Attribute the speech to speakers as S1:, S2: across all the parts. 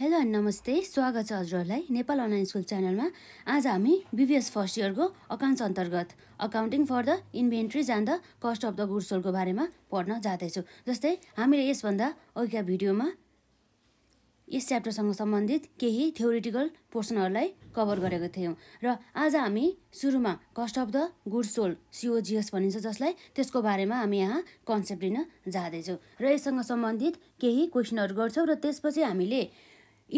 S1: hello and नमस्ते स्वागत छ हजुरहरूलाई नेपाल अनलाइन स्कुल च्यानलमा आज हामी बिबिएस फर्स्ट इयरको अकाउन्ट्स अन्तर्गत accounting for the inventories and the cost of the गुड्सहरूको बारेमा पढ्न जाँदैछु जस्तै हामीले यसभन्दा अघिका भिडियोमा यस च्याप्टरसँग सम्बन्धित केही थ्योरिटिकल पोर्सनहरूलाई कभर गरेको थियौँ र आज हामी सुरुमा cost of the good sold COGS भनिन्छ जसलाई त्यसको बारेमा हामी यहाँ कन्सेप्ट लिन जाँदैछौँ र यससँग सम्बन्धित केही क्वेसनहरू गर्छौँ र त्यसपछि हामीले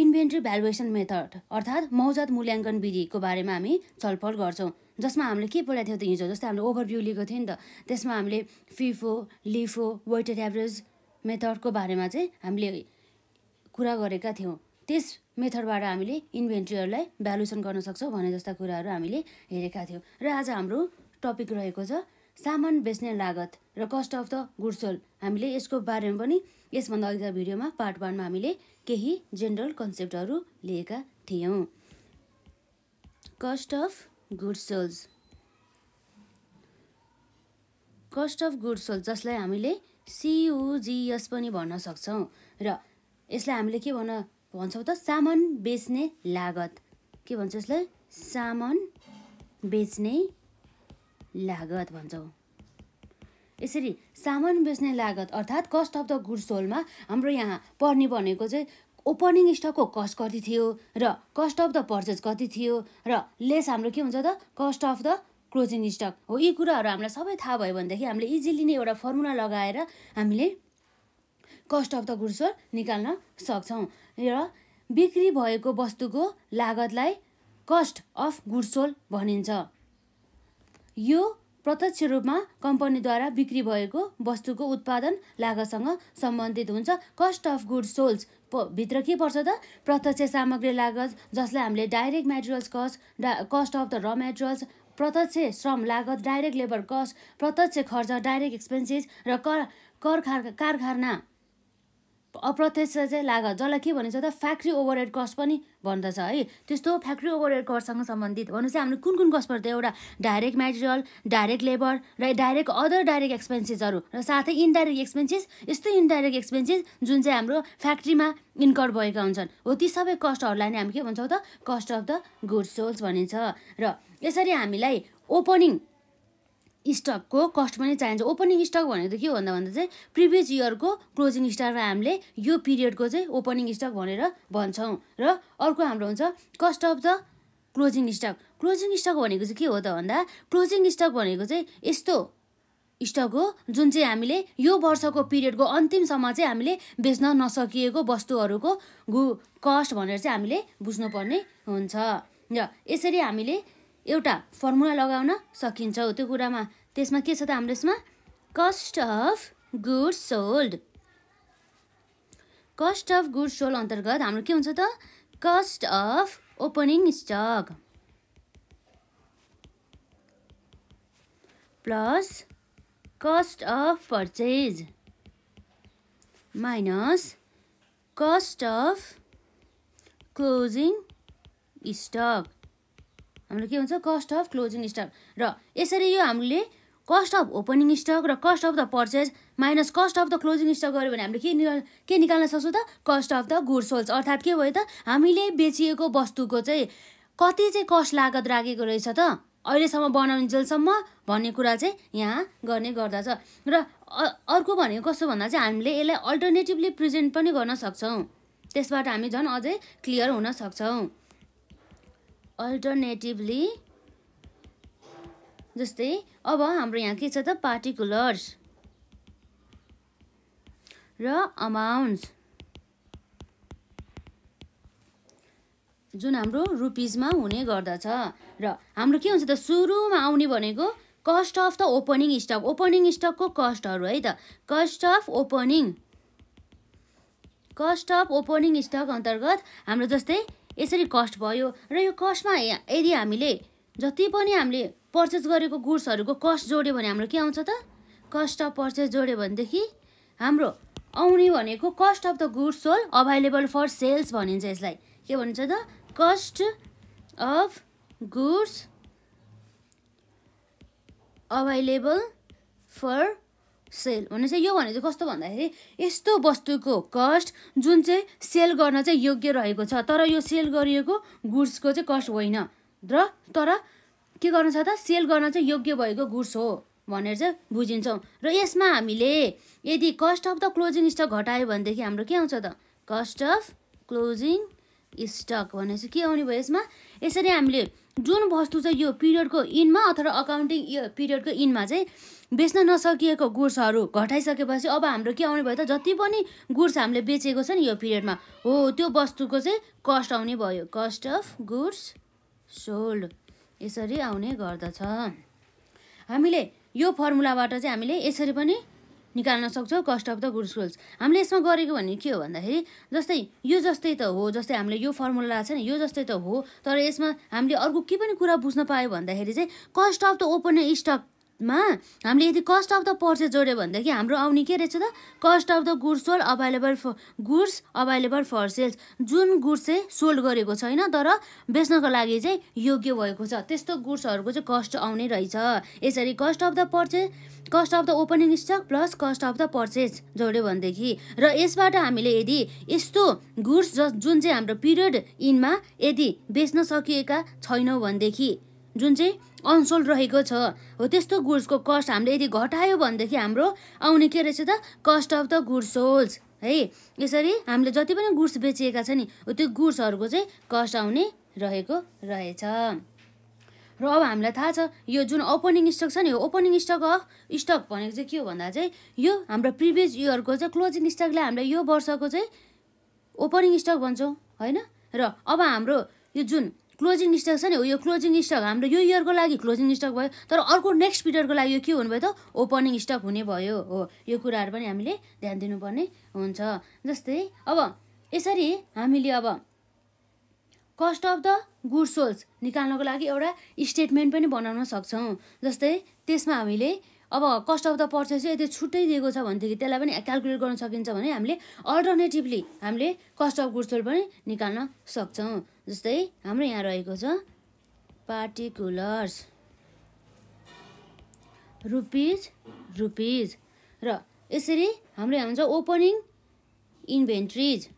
S1: इन्भेन्ट्री भ्यालुएसन मेथड अर्थात् मौजात मूल्याङ्कन विधिको बारेमा हामी छलफल गर्छौँ जसमा हामीले के पढाएको थियौँ त हिजो जस्तै हामीले ओभरभ्यू लिएको थियो नि त त्यसमा हामीले फिफो लिफो वेटेड एभरेज मेथडको बारेमा चाहिँ हामीले कुरा गरेका थियौँ त्यस मेथडबाट हामीले इन्भेन्ट्रीहरूलाई भ्यालुएसन गर्न सक्छौँ भने जस्ता कुराहरू हामीले हेरेका थियौँ र आज हाम्रो टपिक रहेको छ सामान बेच्ने लागत र कस्ट अफ द गुडसोल हामीले यसको बारेमा पनि यसभन्दा अघिका भिडियोमा पार्ट वानमा हामीले केही जेनरल कन्सेप्टहरू लिएका थियौँ cost of good sold cost of good sales जसलाई हामीले सियुजिएस पनि भन्न सक्छौँ र यसलाई हामीले के भन्न भन्छौँ त सामान बेच्ने लागत के भन्छ यसलाई सामान बेच्ने लागत भन्छौँ यसरी सामान बेच्ने लागत अर्थात् कस्ट अफ द गुड सोलमा हाम्रो यहाँ पर्ने भनेको चाहिँ ओपनिङ स्टकको कस्ट कति थियो र कस्ट अफ द पर्चेज कति थियो र लेस हाम्रो के हुन्छ त cost of the closing stock हो यी कुराहरू हामीलाई सबै थाहा भयो भनेदेखि हामीले इजिली नै एउटा फर्मुला लगाएर हामीले cost of the good sold निकाल्न सक्छौँ र बिक्री भएको वस्तुको लागतलाई कस्ट अफ गुड सोल भनिन्छ यो प्रत्यक्ष रूपमा कम्पनीद्वारा बिक्री भएको वस्तुको उत्पादन लागतसँग सम्बन्धित हुन्छ कस्ट अफ गुड सोल्स भित्र के पर्छ त प्रत्यक्ष सामग्री लागत जसलाई हामीले डाइरेक्ट मेटेरियल्स कस्ट डा कस्ट अफ द र मेटेरियल्स प्रत्यक्ष श्रम लागत डाइरेक्ट लेबर कस्ट प्रत्यक्ष खर्च डाइरेक्ट एक्सपेन्सेस र कर कारखाना अप्रत्यक्ष चाहिँ लाग जसलाई के भनिन्छ त फ्याक्ट्री ओभर हेड कस्ट पनि भन्दछ है त्यस्तो फ्याक्ट्री ओभर हेड कस्टसँग सम्बन्धित भनेपछि हामीले कुन कुन कस्ट पर्छ एउटा डाइरेक्ट मेटेरियल डाइरेक्ट लेबर र डाइरेक्ट अदर डाइरेक्ट एक्सपेन्सेसहरू र साथै इन्डाइरेक्ट एक्सपेन्सेस यस्तो इन्डाइरेक्ट एक्सपेन्सेस जुन चाहिँ हाम्रो फ्याक्ट्रीमा इन्कर्ड भएका हुन्छन् हो ती सबै कस्टहरूलाई नै हामी के भन्छौँ त cost of the good sold भनिन्छ र यसरी हामीलाई ओपनिङ स्टकको कस्ट पनि चाहिन्छ ओपनिङ स्टक भनेको के हो भन्दा भन्दा चाहिँ प्रिभियस इयरको क्लोजिङ स्टकमा हामीले यो पिरियडको चाहिँ ओपनिङ स्टक भनेर भन्छौँ र अर्को हाम्रो हुन्छ cost of the closing stock closing stock भनेको चाहिँ के हो त भन्दा क्लोजिङ स्टक भनेको चाहिँ यस्तो स्टक हो जुन चाहिँ हामीले यो वर्षको पिरियडको अन्तिमसम्म चाहिँ हामीले बेच्न नसकिएको वस्तुहरूको गु कस्ट भनेर चाहिँ हामीले बुझ्नुपर्ने हुन्छ र यसरी हामीले एउटा फर्मुला लगाउन सकिन्छ त्यो कुरामा त्यसमा के छ त हाम्रो यसमा cost of good sold cost of good sold अन्तर्गत हाम्रो के हुन्छ त cost of opening stock plus cost of purchase minus cost of closing stock हाम्रो के भन्छ कस्ट अफ क्लोजिङ स्टक र यसरी यो हामीले कस्ट अफ ओपनिङ स्टक र cost of the purchase minus cost of the closing stock गऱ्यो भने हामीले के निकाल के निकाल्न सक्छौँ त cost of the good sold अर्थात् के भयो त हामीले बेचिएको वस्तुको चाहिँ कति चाहिँ कस्ट लागत राखेको रहेछ त अहिलेसम्म बनाउने जेलसम्म भन्ने कुरा चाहिँ यहाँ गर्ने गर्दछ र अर्को भनेको कस्तो भन्दा चाहिँ हामीले यसलाई अल्टरनेटिभली प्रेजेन्ट पनि गर्न सक्छौँ त्यसबाट हामी झन् अझै क्लियर हुन सक्छौँ अल्टरनेटिभली जस्तै अब हाम्रो यहाँ के छ त पार्टिकुलर्स र अमाउन्ट्स जुन हाम्रो रुपिजमा हुने गर्दछ र हाम्रो के हुन्छ त सुरुमा आउने भनेको cost of the opening stock opening स्टकको कस्टहरू है त cost of opening cost of opening stock अन्तर्गत हाम्रो जस्तै यसरी कस्ट भयो र यो कस्टमा यदि हामीले जति पनि हामीले पर्चेस गरेको गुड्सहरूको कस्ट जोड्यो भने हाम्रो के आउँछ त कस्ट अफ पर्चेस जोड्यो भनेदेखि हाम्रो आउने भनेको cost of the goods sold available for sales भनिन्छ यसलाई के भनिन्छ त cost of goods available for sale भने चाहिँ यो भने चाहिँ कस्तो भन्दाखेरि यस्तो वस्तुको कस्ट जुन चाहिँ सेल गर्न चाहिँ योग्य रहेको छ तर यो सेल गरिएको गुड्सको चाहिँ कस्ट होइन र तर के गर्नु छ त सेल गर्न चाहिँ योग्य भएको गुड्स हो भनेर चाहिँ बुझिन्छौँ र यसमा हामीले यदि cost of the closing stock घटायो भनेदेखि हाम्रो के आउँछ त कस्ट अफ क्लोजिङ स्टक भने चाहिँ के आउने भयो यसमा यसरी हामीले जुन वस्तु चाहिँ यो पिरियडको इनमा अथवा अकाउन्टिङ यो पिरियडको इनमा चाहिँ बेच्न नसकिएको गुड्सहरू घटाइसकेपछि अब हाम्रो के आउने भयो त जति पनि गुड्स हामीले बेचेको छ नि यो पिरियडमा हो त्यो वस्तुको चाहिँ कस्ट आउने भयो कस्ट अफ गुड्स सोल्ड यसरी आउने गर्दछ हामीले यो फर्मुलाबाट चाहिँ हामीले यसरी पनि निकाल्न सक्छौँ cost of the good sold हामीले यसमा गरेको भने के हो भन्दाखेरि जस्तै यो जस्तै त हो जस्तै हामीले यो फर्मुला छ नि यो जस्तै त हो तर यसमा हामीले अर्को के पनि कुरा बुझ्न पायो भन्दाखेरि चाहिँ cost of the open stock मा हामीले यदि कस्ट अफ द पर्चेस जोड्यो भनेदेखि हाम्रो आउने के रहेछ त cost of the goods sold available for goods available for sales जुन गुड्स चाहिँ सोल्ड गरेको छैन तर बेच्नको लागि चाहिँ योग्य भएको छ त्यस्तो गुड्सहरूको चाहिँ कस्ट आउने रहेछ यसरी cost of the purchase cost of the opening stock plus cost of the purchase जोड्यो भनेदेखि र यसबाट हामीले यदि यस्तो गुड्स जुन चाहिँ हाम्रो पिरियड इनमा यदि बेच्न सकिएका छैनौँ भनेदेखि जुन चाहिँ अनसोल्ड रहेको छ हो त्यस्तो गुड्सको कस्ट हामीले यदि घटायो भनेदेखि हाम्रो आउने के रहेछ त cost of the good sold है यसरी हामीले जति पनि गुड्स बेचिएका छ नि हो त्यो गुड्सहरूको चाहिँ कस्ट आउने रहेको रहेछ र अब हामीलाई थाहा छ यो जुन ओपनिङ स्टक छ नि यो ओपनिङ स्टक अफ स्टक भनेको चाहिँ के हो भन्दा चाहिँ यो हाम्रो प्रिभियस इयरको चाहिँ क्लोजिङ स्टकले हामीले यो वर्षको चाहिँ ओपनिङ स्टक भन्छौँ होइन र अब हाम्रो यो जुन क्लोजिङ स्टक छ नि यो क्लोजिङ स्टक हाम्रो यो इयरको लागि क्लोजिङ स्टक भयो तर अर्को नेक्स्ट पिरियडको लागि यो के हुनुभयो त ओपनिङ स्टक हुने भयो हो यो कुराहरू पनि हामीले ध्यान दिनुपर्ने हुन्छ जस्तै अब यसरी हामीले अब cost of the good sold निकाल्नको लागि एउटा स्टेटमेन्ट पनि बनाउन सक्छौँ जस्तै त्यसमा हामीले अब कस्ट अफ द पर्चेस यदि छुट्टै दिएको छ भनेदेखि त्यसलाई पनि क्यालकुलेट गर्न सकिन्छ भने हामीले अल्टरनेटिभली हामीले कस्ट अफ गुड सोल्स पनि निकाल्न सक्छौँ जस्तै हाम्रो यहाँ रहेको छ पार्टिकुलर्स रुपिज रुपिज र यसरी हाम्रो यहाँ हुन्छ ओपनिङ इन्भेन्ट्रिज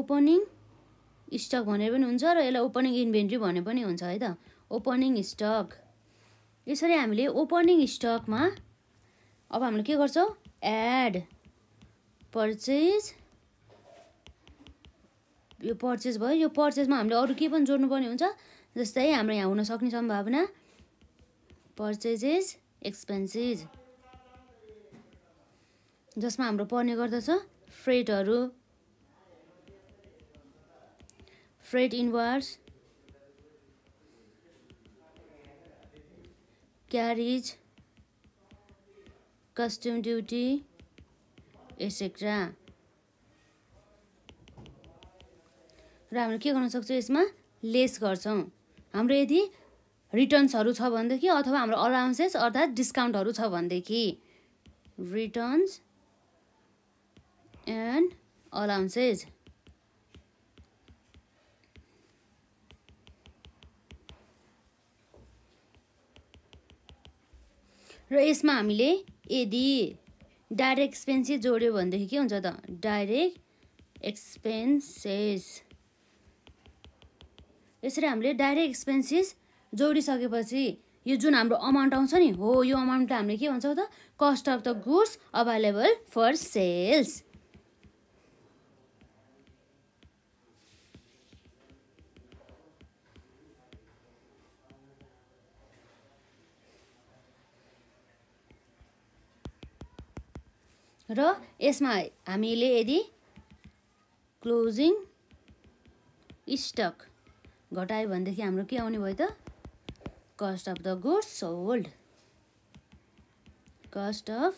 S1: ओपनिङ स्टक भनेर पनि हुन्छ र यसलाई ओपनिङ इन्भेन्ट्री भने पनि हुन्छ है त ओपनिङ स्टक यसरी हामीले ओपनिङ स्टकमा अब हामीले के गर्छौँ एड पर्चेज यो पर्चेस भयो यो पर्चेसमा हामीले अरू के पनि जोड्नुपर्ने हुन्छ जस्तै हाम्रो यहाँ हुनसक्ने सम्भावना पर्चेजेस एक्सपेन्सिज जसमा हाम्रो पर्ने गर्दछ फ्रेटहरू freight inwards carriage customs duty etcetera र हामीले के गर्न सक्छौँ यसमा लेस गर्छौँ हाम्रो यदि रिटर्न्सहरू छ भनेदेखि अथवा हाम्रो अलाउन्सेस अर्थात् डिस्काउन्टहरू छ भनेदेखि रिटर्न्स एन्ड अलाउन्सेस र यसमा हामीले यदि डाइरेक्ट एक्सपेन्सेस जोड्यो भनेदेखि के हुन्छ त डाइरेक्ट एक्सपेन्सेस यसरी हामीले डाइरेक्ट एक्सपेन्सेस जोडिसकेपछि यो जुन हाम्रो अमाउन्ट आउँछ नि हो यो अमाउन्टलाई हामीले के भन्छौँ त cost of the goods available for sales र यसमा हामीले यदि क्लोजिङ स्टक घटायो भनेदेखि हाम्रो के आउने भयो त cost of the goods sold cost of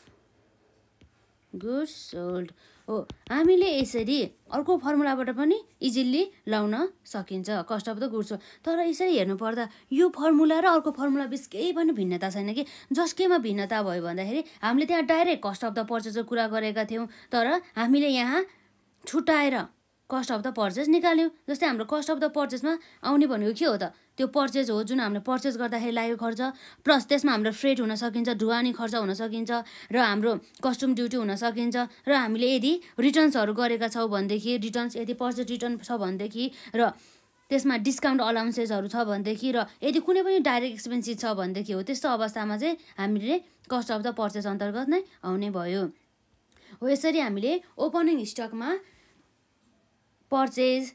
S1: goods sold हो हामीले यसरी अर्को फर्मुलाबाट पनि इजिली लाउन सकिन्छ cost of the goods sold तर यसरी हेर्नुपर्दा यो फर्मुला र अर्को फर्मुला बिच केही पनि भिन्नता छैन कि जस केमा भिन्नता भयो भन्दाखेरि हामीले त्यहाँ डाइरेक्ट कस्ट अफ द पर्चेसको कुरा गरेका थियौँ तर हामीले यहाँ छुट्याएर कस्ट अफ द पर्चेस निकाल्यौँ जस्तै हाम्रो कस्ट अफ द पर्चेसमा आउने भनेको के हो त त्यो पर्चेस हो जुन हामीले पर्चेस गर्दाखेरि लागेको खर्च प्लस त्यसमा हाम्रो फ्रेट हुन सकिन्छ ढुवानी खर्च हुन सकिन्छ र हाम्रो कस्टम ड्युटी हुन सकिन्छ र हामीले यदि रिटर्न्सहरू गरेका छौँ भनेदेखि रिटर्न्स यदि पर्चेस रिटर्न छ भनेदेखि र त्यसमा डिस्काउन्ट अलाउन्सेसहरू छ भनेदेखि र यदि कुनै पनि डाइरेक्ट एक्सपेन्सिभ छ भनेदेखि हो त्यस्तो अवस्थामा चाहिँ हामीले कस्ट अफ द पर्चेस अन्तर्गत नै आउने भयो हो यसरी हामीले ओपनिङ स्टकमा पर्चेज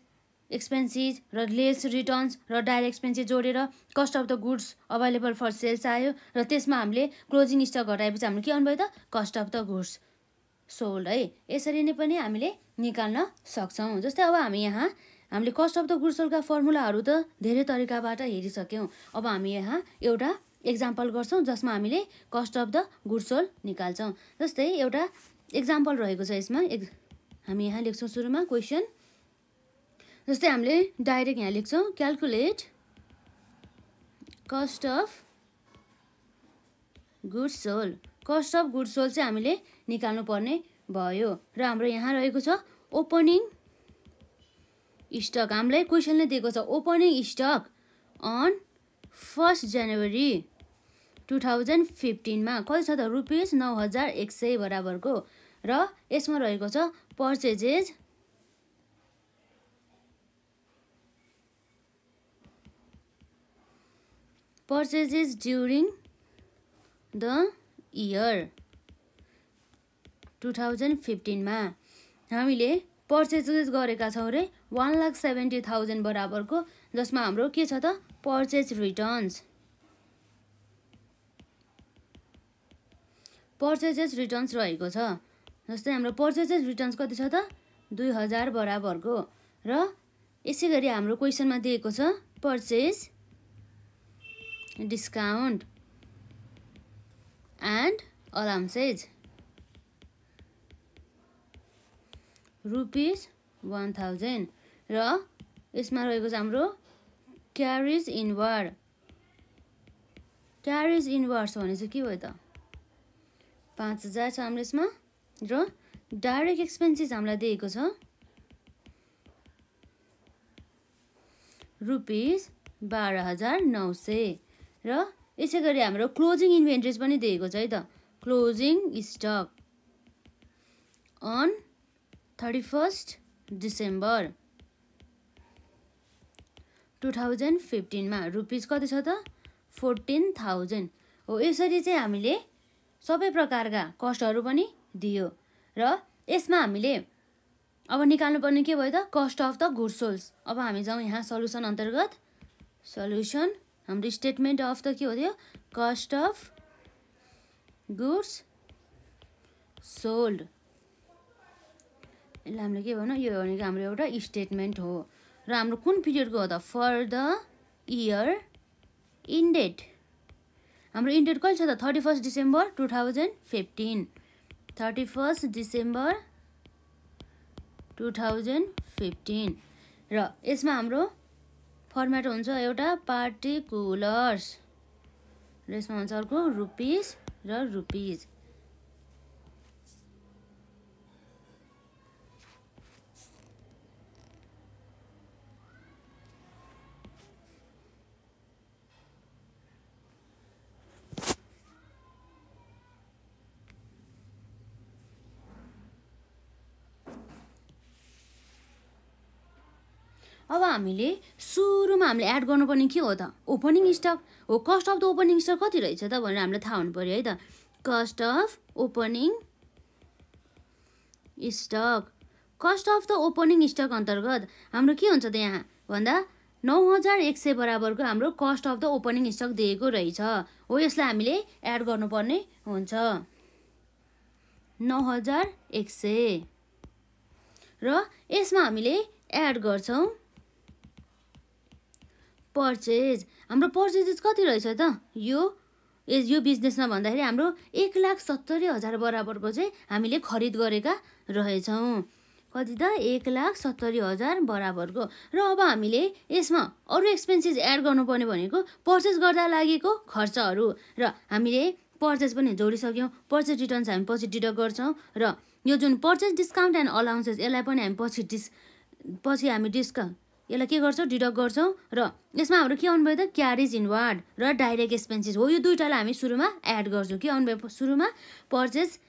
S1: एक्सपेन्सिज र लेस रिटर्न्स र डाइरेक्ट एक्सपेन्सिज जोडेर cost of the goods available for sales आयो र त्यसमा हामीले क्लोजिङ स्टक घटाएपछि हाम्रो के अनुभयो त cost of the goods sold है यसरी नै पनि हामीले निकाल्न सक्छौँ जस्तै अब हामी यहाँ हामीले कस्ट अफ द गुड्स सोलका फर्मुलाहरू त धेरै तरिकाबाट हेरिसक्यौँ अब हामी यहाँ एउटा इक्जाम्पल गर्छौँ जसमा हामीले cost of the goods sold निकाल्छौँ जस्तै एउटा इक्जाम्पल रहेको छ यसमा एक हामी यहाँ लेख्छौँ सुरुमा क्वेसन जस्तै हामीले डाइरेक्ट यहाँ लेख्छौँ calculate cost of good sold cost of good sold चाहिँ हामीले निकाल्नु पर्ने भयो र हाम्रो यहाँ रहेको छ ओपनिङ स्टक हामीलाई क्वेसनले दिएको छ opening stock on first January two thousand फिफ्टिनमा कति छ त रुपिस नौ हजार एक सय बराबरको र यसमा रहेको छ purchases purchases during the year 2015 मा हामीले purchases गरेका छौँ रे वान लाख सेभेन्टी थाउजन्ड बराबरको जसमा हाम्रो के छ त पर्चेज रिटर्न्स पर्चेजेस रिटर्न्स रहेको छ जस्तै हाम्रो पर्चेजेस रिटर्न्स कति छ त दुई हजार बराबरको र यसै गरी हाम्रो क्वेसनमा दिएको छ purchase discount and allowances rupees one thousand र यसमा रहेको छ हाम्रो क्यारेज इनवर्ड क्यारेज इनवर्ड्स भने चाहिँ के भयो त पाँच हजार छ हाम्रो यसमा र डाइरेक्ट एक्सपेन्सिस हामीलाई दिएको छ रुपिस बाह्र हजार नौ सय र यसै गरी हाम्रो क्लोजिङ इन्भेन्ट्रिज पनि दिएको छ है त closing stock on thirty first December two thousand फिफ्टिनमा रुपिज कति छ त फोर्टिन थाउजन्ड हो यसरी चाहिँ हामीले सबै प्रकारका कस्टहरू पनि दियो र यसमा हामीले अब निकाल्नुपर्ने के भयो त cost of the good sold अब हामी जाउँ यहाँ सल्युसन अन्तर्गत सल्युसन हाम्रो स्टेटमेन्ट अफ त के हो त्यो कस्ट अफ गुड्स सोल्ड यसलाई हामीले के भनौँ यो भनेको हाम्रो एउटा स्टेटमेन्ट हो र हाम्रो कुन पिरियडको हो त फर द इयर इन्डेड हाम्रो इन्डेड कहिले छ त thirty first December two thousand fifteen thirty first December two thousand fifteen र यसमा हाम्रो फर्मेट हुन्छ एउटा पार्टिकुलर्स र यसमा हुन्छ अर्को रुपिस र रुपिज अब हामीले सुरुमा हामीले एड गर्नुपर्ने के हो त ओपनिङ स्टक हो cost of the opening stock कति रहेछ त भनेर हामीलाई थाहा हुनु पऱ्यो है त cost of opening stock cost of the opening stock अन्तर्गत हाम्रो के हुन्छ त यहाँ भन्दा नौ हजार एक सय बराबरको हाम्रो cost of the opening stock दिएको रहेछ हो यसलाई हामीले एड गर्नुपर्ने हुन्छ नौ हजार एक सय र यसमा हामीले एड गर्छौँ पर्चेज हाम्रो पर्चेजेस कति रहेछ त यो एज यो बिजनेसमा भन्दाखेरि हाम्रो एक लाख सत्तरी हजार बराबरको चाहिँ हामीले खरिद गरेका रहेछौँ कति त एक लाख सत्तरी हजार बराबरको र अब हामीले यसमा अरू एक्सपेन्सेस एड गर्नुपर्ने भनेको पर्चेस गर्दा लागेको खर्चहरू र हामीले पर्चेस पनि जोडिसक्यौँ पर्चेस रिटर्न्स हामी पछि डिडक्ट गर्छौँ र यो जुन पर्चेस डिस्काउन्ट एन्ड अलाउन्सेस यसलाई पनि हामी पछि डिस पछि हामी डिस्काउन्ट यसलाई के गर्छौँ डिडक्ट गर्छौँ र यसमा हाम्रो के आउनुभयो त क्यारेज वार्ड र डाइरेक्ट एक्सपेन्सेस हो यो दुइटालाई हामी सुरुमा एड गर्छौँ के आउनुभयो सुरुमा पर्चेस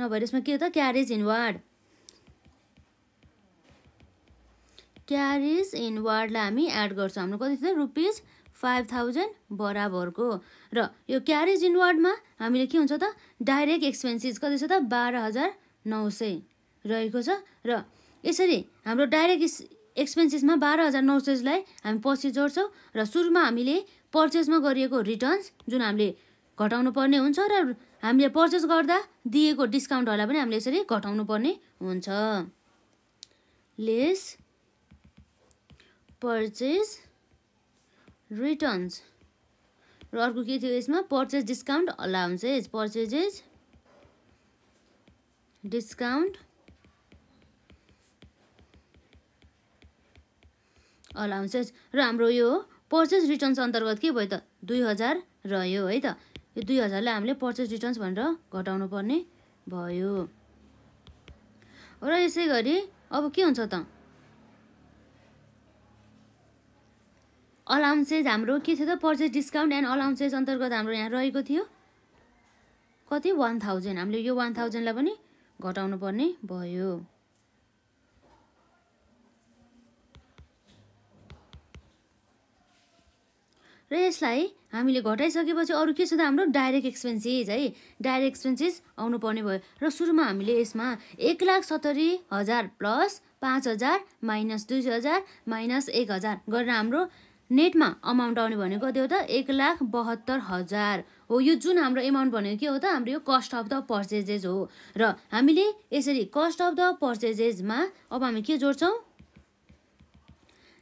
S1: नभएर यसमा के हो त क्यारेज वार्ड क्यारेज वार्डलाई हामी एड गर्छौँ हाम्रो कति थियो रुपिज फाइभ थाउजन्ड बराबरको र यो क्यारेज वार्डमा हामीले के हुन्छ त डाइरेक्ट एक्सपेन्सेस कति छ त बाह्र हजार नौ सय रहेको छ र यसरी हाम्रो डाइरेक्ट एक्सपेन्सेसमा बाह्र हजार नौ सयलाई हामी पछि जोड्छौँ र सुरुमा हामीले पर्चेसमा गरिएको रिटर्न्स जुन हामीले घटाउनु पर्ने हुन्छ र हामीले पर्चेस गर्दा दिएको डिस्काउन्टहरूलाई पनि हामीले यसरी घटाउनु पर्ने हुन्छ लेस पर्चेस रिटर्न्स र अर्को के थियो यसमा purchase discount allowances purchases discount allowances र हाम्रो यो पर्चेस रिटर्न्स अन्तर्गत के भयो त दुई हजार रह्यो है त यो दुई हजारलाई हामीले पर्चेस रिटर्न्स भनेर घटाउनु पर्ने भयो र यसै गरी अब के हुन्छ त अलाउन्सेस हाम्रो के थियो त पर्चेस डिस्काउन्ट एन्ड अलाउन्सेस अन्तर्गत हाम्रो यहाँ रहेको थियो कति वान थाउजन्ड हामीले यो वान थाउजन्डलाई पनि घटाउनु पर्ने भयो र यसलाई हामीले घटाइसकेपछि अरू के छ त हाम्रो डाइरेक्ट एक्सपेन्सेस है डाइरेक्ट एक्सपेन्सेस आउनुपर्ने भयो र सुरुमा हामीले यसमा एक लाख सत्तरी हजार प्लस पाँच हजार माइनस दुई हजार माइनस एक हजार गरेर हाम्रो नेटमा अमाउन्ट आउने भनेको कति हो त एक लाख बहत्तर हजार हो यो जुन हाम्रो एमाउन्ट भनेको के हो त हाम्रो यो कस्ट अफ द पर्चेजेज हो र हामीले यसरी कस्ट अफ द पर्चेजेजमा अब हामी के जोड्छौँ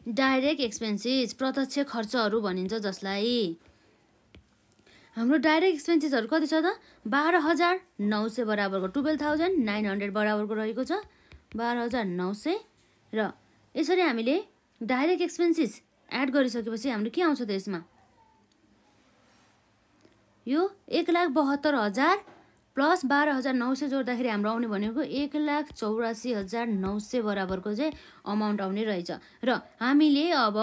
S1: डाइरेक्ट एक्सपेन्सेस प्रत्यक्ष खर्चहरू भनिन्छ जसलाई हाम्रो डाइरेक्ट एक्सपेन्सेसहरू कति छ त बाह्र हजार नौ सय बराबरको टुवेल्भ थाउजन्ड नाइन हन्ड्रेड बराबरको रहेको छ बाह्र हजार नौ सय र यसरी हामीले डाइरेक्ट एक्सपेन्सेस एड गरिसकेपछि हाम्रो के आउँछ त यसमा यो एक लाख बहत्तर हजार प्लस बाह्र हजार नौ सय जोड्दाखेरि हाम्रो आउने भनेको एक लाख चौरासी हजार नौ सय बराबरको चाहिँ अमाउन्ट आउने रहेछ र हामीले अब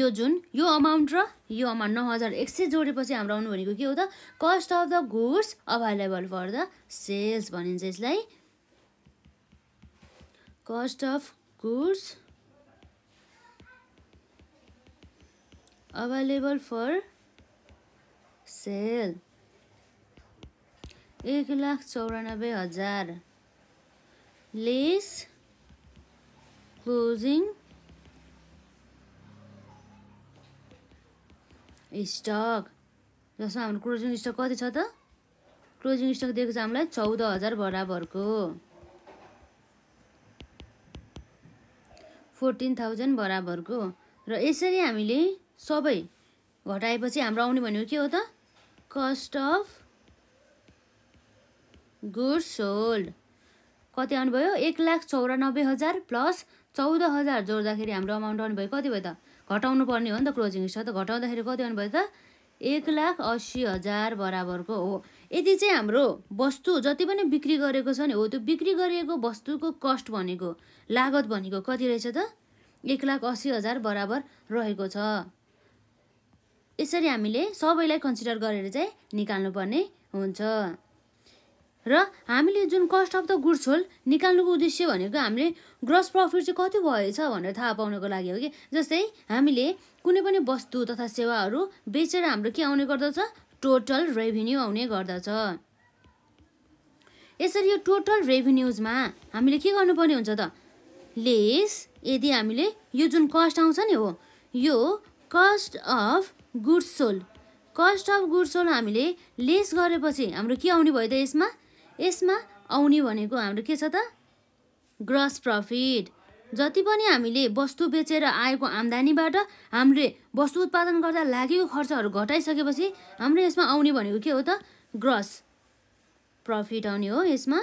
S1: यो जुन यो अमाउन्ट र यो अमाउन्ट नौ हजार एक सय जोडेपछि हाम्रो आउनु भनेको के हो त cost of the goods available for the sales भनिन्छ यसलाई cost of goods available for sale एक लाख चौरानब्बे हजार लेस क्लोजिङ स्टक जसमा हाम्रो क्लोजिङ स्टक कति छ त क्लोजिङ स्टक दिएको छ हामीलाई चौध हजार बराबरको फोर्टिन थाउजन्ड बराबरको र यसरी हामीले सबै घटाएपछि हाम्रो आउने भनेको के हो त कस्ट अफ गुड सोल्ड कति आउनु भयो एक लाख चौरानब्बे हजार प्लस चौध हजार जोड्दाखेरि हाम्रो अमाउन्ट आउनुभयो कति भयो त घटाउनु पर्ने हो नि त क्लोजिङ स्टक त घटाउँदाखेरि कति आउनु त एक लाख अस्सी हजार बराबरको हो यदि चाहिँ हाम्रो वस्तु जति पनि बिक्री गरेको छ नि हो त्यो बिक्री गरिएको वस्तुको कस्ट भनेको लागत भनेको कति रहेछ त एक लाख अस्सी हजार बराबर रहेको छ यसरी हामीले सबैलाई कन्सिडर गरेर चाहिँ निकाल्नुपर्ने हुन्छ र हामीले जुन cost of the goods whole निकाल्नुको उद्देश्य भनेको हामीले ग्रस प्रफिट चाहिँ कति भएछ भनेर थाहा पाउनको लागि हो कि जस्तै हामीले कुनै पनि वस्तु तथा सेवाहरू बेचेर हाम्रो के आउने गर्दछ टोटल रेभिन्यू आउने गर्दछ यसरी यो टोटल रेभिन्युजमा हामीले के गर्नुपर्ने हुन्छ त लेस यदि हामीले यो जुन कस्ट आउँछ नि हो यो cost of goods sold cost of goods sold हामीले लेस गरेपछि हाम्रो के आउने भयो त यसमा यसमा आउने भनेको हाम्रो के छ त ग्रस प्रफिट जति पनि हामीले वस्तु बेचेर आएको आम्दानीबाट हामीले वस्तु उत्पादन गर्दा लागेको खर्चहरू घटाइसकेपछि हाम्रो यसमा आउने भनेको के हो त ग्रस प्रफिट आउने हो यसमा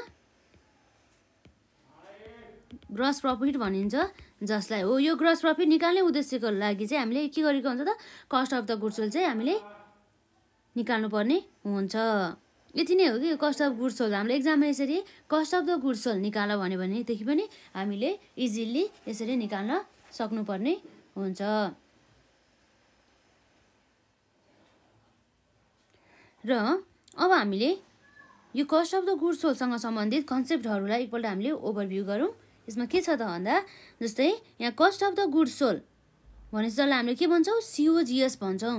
S1: ग्रस प्रफिट भनिन्छ जसलाई हो यो ग्रस प्रफिट निकाल्ने उद्देश्यको लागि चाहिँ हामीले के गरेको हुन्छ त कस्ट अफ द गुड्सुल चाहिँ हामीले निकाल्नुपर्ने हुन्छ यति नै हो कि कस्ट अफ गुड्स सोल हामीले एक्जाममा यसरी cost of the goods sold निकाल भन्यो भनेदेखि पनि हामीले इजिली यसरी निकाल्न सक्नुपर्ने हुन्छ र अब हामीले यो कस्ट अफ द गुड्स सोलसँग सम्बन्धित कन्सेप्टहरूलाई एकपल्ट हामीले ओभरभ्यू गरौँ यसमा के छ त भन्दा जस्तै यहाँ cost of the goods sold भनेपछि जसलाई हामीले के भन्छौँ सिओजिएस भन्छौँ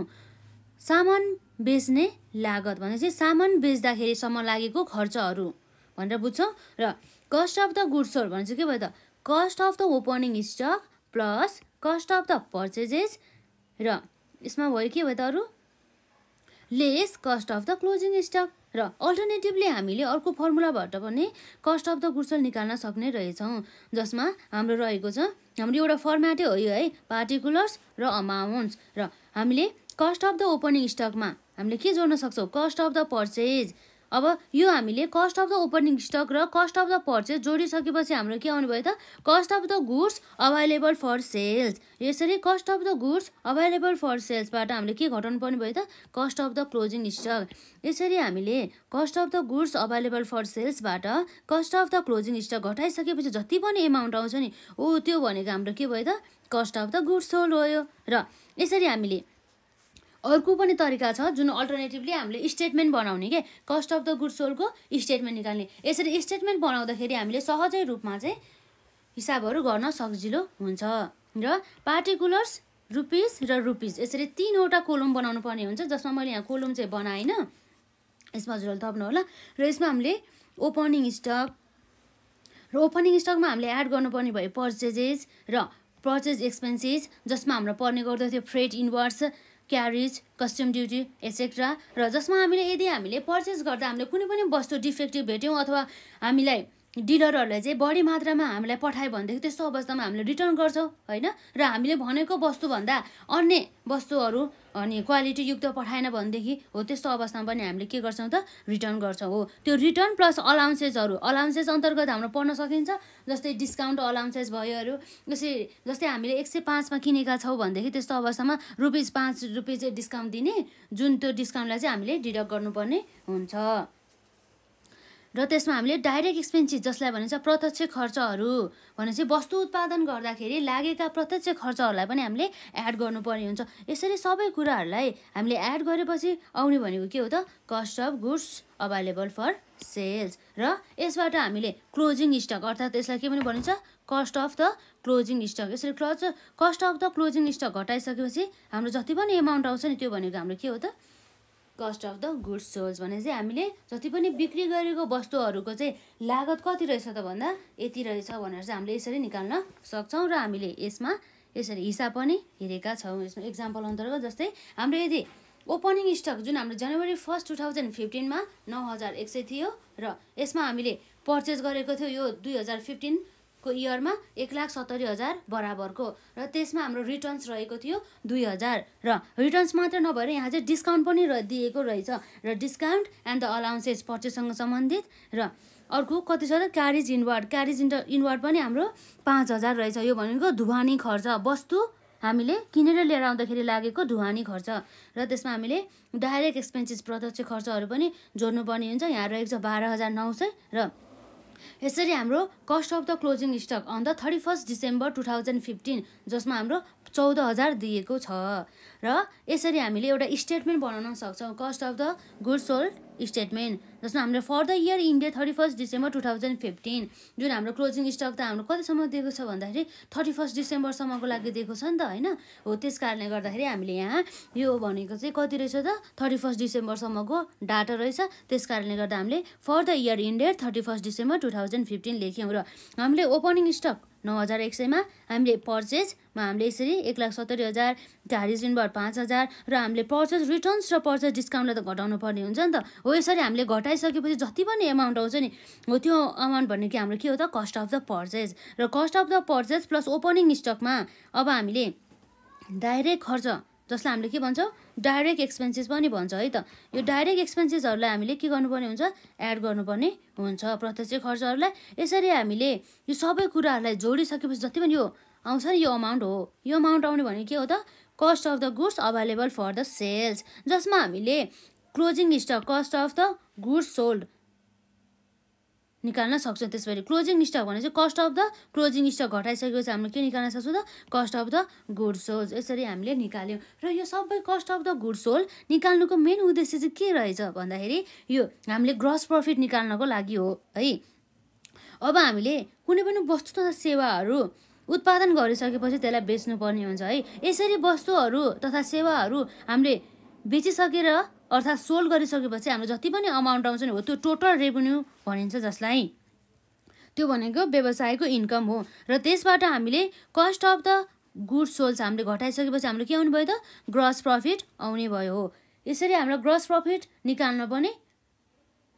S1: सामान बेच्ने लागत चाहिँ सामान बेच्दाखेरिसम्म लागेको खर्चहरू भनेर बुझ्छौँ र cost of the goods sold चाहिँ के भयो त cost of the opening stock plus cost of the purchases र यसमा भयो के भयो त अरू less cost of the closing stock र अल्टरनेटिभली हामीले अर्को फर्मुलाबाट पनि कस्ट अफ द गुड्सल निकाल्न सक्ने रहेछौँ जसमा हाम्रो रहेको छ हाम्रो एउटा फर्मेटै हो यो है पार्टिकुलर्स र अमाउन्ट्स र हामीले कस्ट अफ द ओपनिङ स्टकमा हामीले के जोड्न सक्छौँ कस्ट अफ द पर्चेज अब यो हामीले cost of the opening stock र कस्ट अफ द पर्चेज जोडिसकेपछि हाम्रो के आउनुभयो त cost of the goods available for sales यसरी cost of the goods available for सेल्सबाट हामीले के घटाउनु पर्ने भयो त cost of the closing stock यसरी हामीले cost of the goods available for सेल्सबाट cost of the closing stock घटाइसकेपछि जति पनि एमाउन्ट आउँछ नि ओ त्यो भनेको हाम्रो के भयो त cost of the goods sold भयो र यसरी हामीले अर्को पनि तरिका छ जुन अल्टरनेटिभली हामीले स्टेटमेन्ट बनाउने के कस्ट अफ द गुड सोलको स्टेटमेन्ट निकाल्ने यसरी स्टेटमेन्ट बनाउँदाखेरि हामीले सहजै रूपमा चाहिँ हिसाबहरू गर्न सजिलो हुन्छ र पार्टिकुलर्स रुपिस र रुपिस यसरी तिनवटा कोलम बनाउनु पर्ने हुन्छ जसमा मैले यहाँ कोलम चाहिँ बनाएन यसमा हजुरहरूले थप्नु होला र यसमा हामीले ओपनिङ स्टक र ओपनिङ स्टकमा हामीले एड गर्नुपर्ने भयो पर्चेजेस र पर्चेज एक्सपेन्सेस जसमा हाम्रो पर्ने गर्दथ्यो freight inverse carriage custom duty etcetera र जसमा हामीले यदि हामीले पर्चेस गर्दा हामीले कुनै पनि वस्तु डिफेक्टिभ भेट्यौँ अथवा हामीलाई डिलरहरूलाई चाहिँ बढी मात्रामा हामीलाई पठायो भनेदेखि त्यस्तो अवस्थामा हामीले रिटर्न गर्छौँ होइन र हामीले भनेको वस्तुभन्दा अन्य वस्तुहरू अनि क्वालिटीयुक्त पठाएन भनेदेखि हो त्यस्तो अवस्थामा पनि हामीले के गर्छौँ त रिटर्न गर्छौँ हो त्यो रिटर्न प्लस अलाउन्सेसहरू अलाउन्सेस अन्तर्गत हाम्रो पढ्न सकिन्छ जस्तै डिस्काउन्ट अलाउन्सेस भयोहरू जस्तै जस्तै हामीले एक सय पाँचमा किनेका छौँ भनेदेखि त्यस्तो अवस्थामा रुपिज पाँच रुपिस डिस्काउन्ट दिने जुन त्यो डिस्काउन्टलाई चाहिँ हामीले डिडक्ट गर्नुपर्ने हुन्छ र त्यसमा हामीले डाइरेक्ट एक्सपेन्सिस जसलाई भनिन्छ प्रत्यक्ष खर्चहरू भनेपछि वस्तु उत्पादन गर्दाखेरि लागेका प्रत्यक्ष खर्चहरूलाई पनि हामीले एड गर्नुपर्ने हुन्छ यसरी सबै कुराहरूलाई हामीले एड गरेपछि आउने भनेको के हो त cost of goods available for sales र यसबाट हामीले क्लोजिङ स्टक अर्थात् यसलाई के पनि भनिन्छ cost of the closing stock यसरी close cost of the closing stock घटाइसकेपछि हाम्रो जति पनि एमाउन्ट आउँछ नि त्यो भनेको हाम्रो के हो त cost of the goods sold भने चाहिँ हामीले जति पनि बिक्री गरेको वस्तुहरूको चाहिँ लागत कति रहेछ त भन्दा यति रहेछ भनेर चाहिँ हामीले यसरी निकाल्न सक्छौँ र हामीले यसमा यसरी हिसाब पनि हेरेका छौँ यसमा इक्जाम्पल अन्तर्गत जस्तै हाम्रो यदि ओपनिङ स्टक जुन हाम्रो जनवरी फर्स्ट टु थाउजन्ड फिफ्टिनमा नौ हजार एक सय थियो र यसमा हामीले पर्चेस गरेको थियो यो दुई हजार फिफ्टिन को इयरमा एक लाख सत्तरी हजार बराबरको र त्यसमा हाम्रो रिटर्न्स रहेको थियो दुई हजार र रिटर्न्स मात्र नभएर यहाँ चाहिँ डिस्काउन्ट पनि र दिएको रहेछ र डिस्काउन्ट एन्ड द अलाउन्सेस पर्चेससँग सम्बन्धित र अर्को कति छ त carriage inward carriage in inward पनि हाम्रो पाँच हजार रहेछ यो भनेको धुवानी खर्च वस्तु हामीले किनेर लिएर आउँदाखेरि लागेको धुवानी खर्च र त्यसमा हामीले डाइरेक्ट एक्सपेन्सिस प्रत्यक्ष खर्चहरू पनि जोड्नुपर्ने हुन्छ यहाँ रहेको छ बाह्र हजार नौ सय र यसरी हाम्रो cost of the closing stock on the thirty first December two thousand fifteen जसमा हाम्रो चौध हजार दिएको छ र यसरी हामीले एउटा स्टेटमेन्ट बनाउन सक्छौँ cost of the good sold statement जसमा हाम्रो for the year ending thirty first December two thousand fifteen जुन हाम्रो क्लोजिङ स्टक त हाम्रो कतिसम्म दिएको छ भन्दाखेरि थर्टी फर्स्ट डिसेम्बरसम्मको लागि दिएको छ नि त होइन हो त्यस कारणले गर्दाखेरि हामीले यहाँ यो भनेको चाहिँ कति रहेछ त थर्टी फर्स्ट डिसेम्बरसम्मको डाटा रहेछ त्यस कारणले गर्दा हामीले for the year ending thirty first December two thousand fifteen लेख्यौँ र हामीले ओपनिङ स्टक नौ हजार एक सयमा हामीले पर्चेजमा हामीले यसरी एक लाख सत्तरी हजार हारिजिन भर पाँच हजार र हामीले पर्चेज रिटर्न्स र पर्चेज डिस्काउन्टलाई त घटाउनु पर्ने हुन्छ नि त हो यसरी हामीले घटाइसकेपछि जति पनि एमाउन्ट आउँछ नि हो त्यो अमाउन्ट भन्ने कि हाम्रो के हो त कस्ट अफ द पर्चेज र cost of the purchase plus opening स्टकमा अब हामीले डाइरेक्ट खर्च जसलाई हामीले के भन्छौँ डाइरेक्ट एक्सपेन्सेस पनि भन्छ है त यो डाइरेक्ट एक्सपेन्सेसहरूलाई हामीले के गर्नुपर्ने हुन्छ एड गर्नुपर्ने हुन्छ प्रत्यक्ष खर्चहरूलाई यसरी हामीले यो सबै कुराहरूलाई जोडिसकेपछि जति पनि यो आउँछ नि यो अमाउन्ट हो यो अमाउन्ट आउने भने के हो त cost of the goods available for the sales जसमा हामीले closing stock cost of the goods sold निकाल्न सक्छौँ त्यसपछि क्लोजिङ स्टक भने चाहिँ cost of the closing stock घटाइसकेपछि हामीले के निकाल्न सक्छौँ त cost of the good sold यसरी हामीले निकाल्यौँ र यो सबै cost of the good sold निकाल्नुको मेन उद्देश्य चाहिँ के रहेछ भन्दाखेरि यो हामीले ग्रस प्रफिट निकाल्नको लागि हो है अब हामीले कुनै पनि वस्तु तथा सेवाहरू उत्पादन गरिसकेपछि त्यसलाई बेच्नुपर्ने हुन्छ है यसरी वस्तुहरू तथा सेवाहरू हामीले बेचिसकेर अर्थात् सोल गरिसकेपछि हाम्रो जति पनि अमाउन्ट आउँछ नि हो त्यो टोटल रेभेन्यू भनिन्छ जसलाई त्यो भनेको व्यवसायको इन्कम हो र त्यसबाट हामीले cost of the good sold हामीले घटाइसकेपछि हाम्रो के आउने भयो त ग्रस प्रफिट आउने भयो हो यसरी हाम्रो ग्रस प्रफिट निकाल्न पनि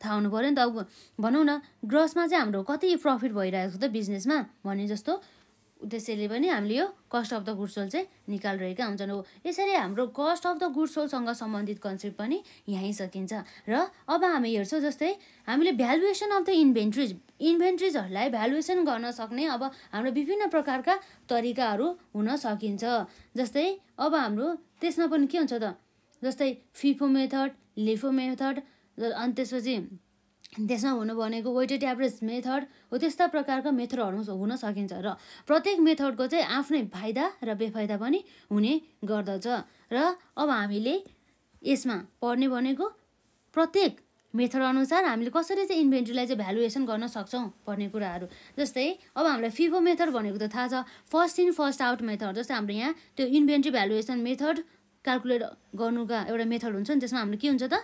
S1: थाहा हुनु पऱ्यो नि त अब भनौँ न ग्रसमा चाहिँ हाम्रो कति प्रफिट भइरहेको छ त बिजनेसमा भने जस्तो उद्देश्यले पनि हामीले यो cost of the good sold चाहिँ निकालिरहेका हुन्छन् हो यसरी हाम्रो कस्ट अफ द गुड सोलसँग सम्बन्धित कन्सेप्ट पनि यहीँ सकिन्छ र अब हामी हेर्छौँ जस्तै हामीले भ्यालुएसन अफ द इन्भेन्ट्रिज इन्भेन्ट्रिजहरूलाई भ्यालुएसन गर्न सक्ने अब हाम्रो विभिन्न प्रकारका तरिकाहरू हुन सकिन्छ जस्तै अब हाम्रो त्यसमा पनि के हुन्छ त जस्तै फिफो मेथड लेफो मेथड अनि त्यसपछि त्यसमा हुनु भनेको वेटेड एभरेज मेथड हो त्यस्ता प्रकारका मेथडहरू हुन सकिन्छ र प्रत्येक मेथडको चाहिँ आफ्नै फाइदा र बेफाइदा पनि हुने गर्दछ र अब हामीले यसमा पढ्ने भनेको प्रत्येक मेथड अनुसार हामीले कसरी चाहिँ इन्भेन्ट्रीलाई चाहिँ भ्यालुएसन गर्न सक्छौँ भन्ने कुराहरू जस्तै अब हामीलाई फिफो मेथड भनेको त थाहा छ first in first out method जस्तै हाम्रो यहाँ त्यो इन्भेन्ट्री भ्यालुएसन मेथड क्यालकुलेट गर्नुका एउटा मेथड हुन्छ नि त्यसमा हामीले के हुन्छ त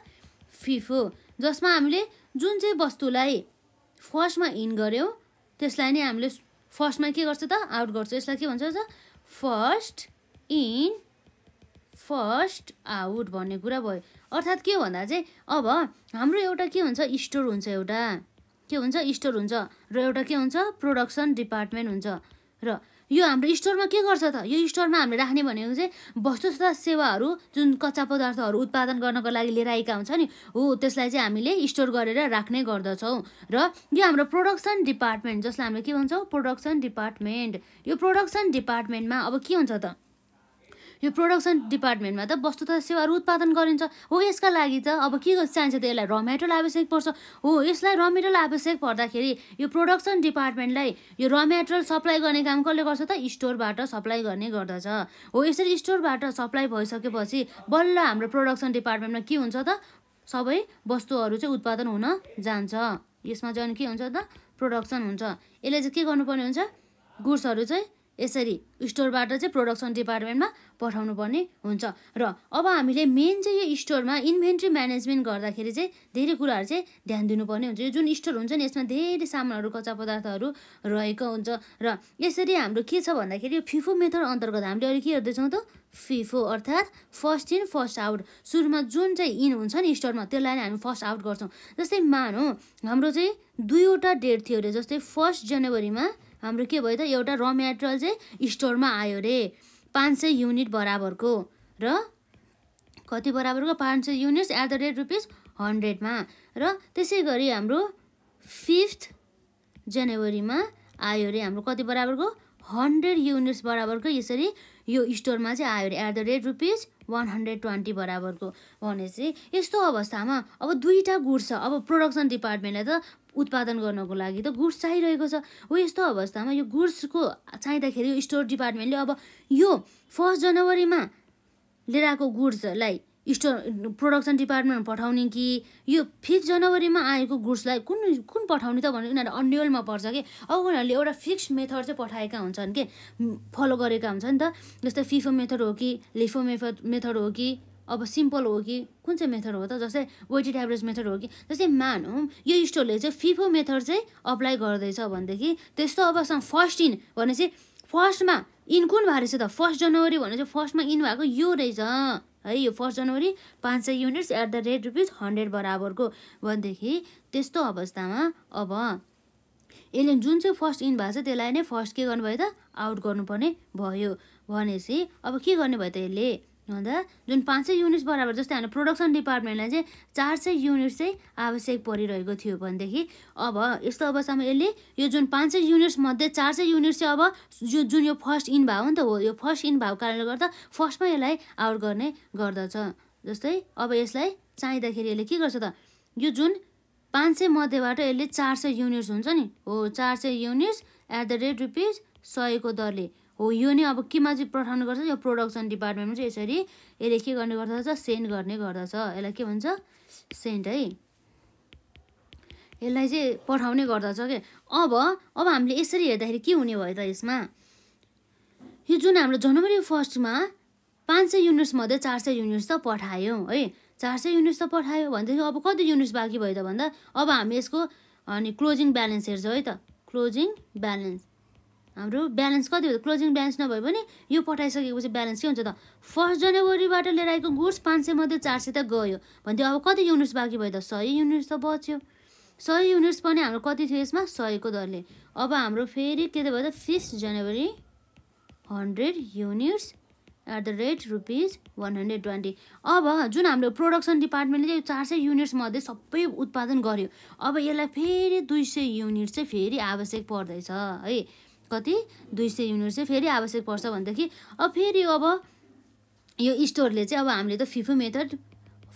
S1: फिफो जसमा हामीले जुन चाहिँ वस्तुलाई फर्स्टमा इन गऱ्यौँ त्यसलाई नै हामीले फर्स्टमा के गर्छ त आउट गर्छ यसलाई के भन्छ त फर्स्ट इन फर्स्ट आउट भन्ने कुरा भयो अर्थात् के भन्दा चाहिँ अब हाम्रो एउटा के हुन्छ स्टोर हुन्छ एउटा के हुन्छ स्टोर हुन्छ र एउटा के हुन्छ प्रोडक्सन डिपार्टमेन्ट हुन्छ र यो हाम्रो स्टोरमा के गर्छ त यो स्टोरमा हामीले राख्ने भनेको चाहिँ वस्तु तथा सेवाहरू जुन कच्चा पदार्थहरू उत्पादन गर्नको लागि लिएर आएका हुन्छ नि हो त्यसलाई चाहिँ हामीले स्टोर गरेर राख्ने गर्दछौँ र यो हाम्रो प्रोडक्सन डिपार्टमेन्ट जसलाई हामीले के भन्छौँ प्रोडक्सन डिपार्टमेन्ट यो प्रोडक्सन डिपार्टमेन्टमा अब के हुन्छ त यो प्रोडक्सन डिपार्टमेन्टमा त वस्तु तथा सेवाहरू उत्पादन गरिन्छ हो यसका लागि त अब के चाहिन्छ त यसलाई र मेटेरियल आवश्यक पर्छ हो यसलाई र आवश्यक पर्दाखेरि यो प्रोडक्सन डिपार्टमेन्टलाई यो र मेटेरियल सप्लाई गर्ने काम कसले गर्छ त स्टोरबाट सप्लाई गर्ने गर्दछ हो यसरी स्टोरबाट सप्लाई भइसकेपछि बल्ल हाम्रो प्रोडक्सन डिपार्टमेन्टमा के हुन्छ त सबै वस्तुहरू चाहिँ उत्पादन हुन जान्छ यसमा चाहिँ के हुन्छ त प्रोडक्सन हुन्छ यसले चाहिँ के गर्नुपर्ने हुन्छ गुड्सहरू चाहिँ यसरी स्टोरबाट चाहिँ प्रोडक्सन डिपार्टमेन्टमा पठाउनु पर्ने हुन्छ र अब हामीले मेन चाहिँ यो स्टोरमा इन्भेन्ट्री म्यानेजमेन्ट गर्दाखेरि चाहिँ धेरै कुराहरू चाहिँ ध्यान दिनुपर्ने हुन्छ यो जुन स्टोर हुन्छ नि यसमा धेरै सामानहरू कच्चा पदार्थहरू रहेको हुन्छ र यसरी हाम्रो के छ भन्दाखेरि यो फिफो मेथड अन्तर्गत हामीले अहिले के हेर्दैछौँ त फिफो अर्थात् फर्स्ट इन फर्स्ट आउट सुरुमा जुन चाहिँ इन हुन्छ नि स्टोरमा त्यसलाई नै हामी फर्स्ट आउट गर्छौँ जस्तै मानौँ हाम्रो चाहिँ दुईवटा डेट थियो अरे जस्तै फर्स्ट जनवरीमा हाम्रो के भयो त एउटा र मेटेरियल चाहिँ स्टोरमा आयो रे पाँच सय युनिट बराबरको र कति बराबरको पाँच सय units at the rate rupees हन्ड्रेडमा र त्यसै गरी हाम्रो फिफ्थ जनवरीमा आयो अरे हाम्रो कति बराबरको हन्ड्रेड युनिट्स बराबरको यसरी यो स्टोरमा चाहिँ आयो अरे at the rate rupees one hundred twenty बराबरको भने चाहिँ यस्तो अवस्थामा अब दुईवटा गुड्स छ अब प्रोडक्सन डिपार्टमेन्टलाई त उत्पादन गर्नको लागि त गुड्स चाहिरहेको छ हो यस्तो अवस्थामा यो गुड्सको चाहिँदाखेरि यो स्टोर डिपार्टमेन्टले अब यो फर्स्ट जनवरीमा लिएर आएको गुड्सलाई स्टोर प्रोडक्सन डिपार्टमेन्ट पठाउने कि यो फिफ्थ जनवरीमा आएको गुड्सलाई कुन कुन पठाउने त भनेर उनीहरू अन्यलमा पर्छ कि अब उनीहरूले एउटा फिक्स मेथड चाहिँ पठाएका हुन्छन् कि फलो गरेका हुन्छन् नि त जस्तै फिफो मेथड हो कि लिफो मेथड मेथड हो कि अब सिम्पल हो कि कुन चाहिँ मेथड हो त जस्तै वेटेड एभरेज मेथड हो कि जस्तै मानौँ यो स्टोरले चाहिँ फिफो मेथड चाहिँ अप्लाई गर्दैछ भनेदेखि त्यस्तो अब फर्स्ट इन भनेपछि फर्स्टमा इन कुन भएको रहेछ त फर्स्ट जनवरी भने चाहिँ फर्स्टमा इन भएको यो रहेछ है यो फर्स्ट जनवरी पाँच सय units at the rate rupees hundred बराबरको भनेदेखि त्यस्तो अवस्थामा अब यसले जुन चाहिँ फर्स्ट इन भएको छ त्यसलाई नै फर्स्ट के गर्नुभयो त आउट गर्नुपर्ने भयो भनेपछि अब के गर्ने भयो त यसले भन्दा जुन पाँच सय युनिट्स बराबर जस्तै हाम्रो प्रोडक्सन डिपार्टमेन्टलाई चाहिँ चार सय युनिट्स चाहिँ आवश्यक परिरहेको थियो भनेदेखि अब यस्तो अवस्थामा यसले यो जुन पाँच सय युनिट्समध्ये चार सय युनिट्स चाहिँ अब जो जुन यो फर्स्ट इन भाव हो नि त हो यो फर्स्ट इन भाव कारणले गर्दा फर्स्टमा यसलाई आउट गर्ने गर्दछ जस्तै अब यसलाई चाहिँदाखेरि यसले के गर्छ त यो जुन पाँच सय मध्येबाट यसले चार सय युनिट्स हुन्छ नि हो चार सय units at the rate rupees सयको दरले हो यो नै अब केमा चाहिँ पठाउने गर्छ यो प्रोडक्सन डिपार्टमेन्टमा चाहिँ यसरी यसले के गर्ने गर्दछ सेन्ड गर्ने गर्दछ यसलाई के भन्छ सेन्ड है यसलाई चाहिँ पठाउने गर्दछ क्या अब अब हामीले यसरी हेर्दाखेरि के हुने भयो त यसमा यो जुन हाम्रो जनवरी फर्स्टमा पाँच सय युनिट्समध्ये चार सय युनिट्स त पठायौँ है चार सय युनिट्स त पठायो भनेदेखि अब कति युनिट्स बाँकी भयो त भन्दा अब हामी यसको अनि क्लोजिङ ब्यालेन्स हेर्छौँ है त क्लोजिङ ब्यालेन्स हाम्रो ब्यालेन्स कति भयो क्लोजिङ ब्यालेन्स नभए पनि यो पठाइसकेपछि ब्यालेन्स के हुन्छ त फर्स्ट जनवरीबाट लिएर आएको गुड्स पाँच सय मध्ये चार सय त गयो भने अब कति युनिट्स बाँकी भयो त सय युनिट्स त बच्यो सय युनिट्स पनि हाम्रो कति थियो यसमा सयको दरले अब हाम्रो फेरि के त भयो त fifth January hundred units at the rate rupees one hundred twenty अब जुन हाम्रो प्रोडक्सन डिपार्टमेन्टले चाहिँ चार सय युनिट्समध्ये सबै उत्पादन गर्यो अब यसलाई फेरि दुई सय युनिट चाहिँ फेरि आवश्यक पर्दैछ है कति दुई सय युनिट चाहिँ फेरि आवश्यक पर्छ भनेदेखि अब फेरि अब यो स्टोरले चाहिँ अब हामीले त फिफो मेथड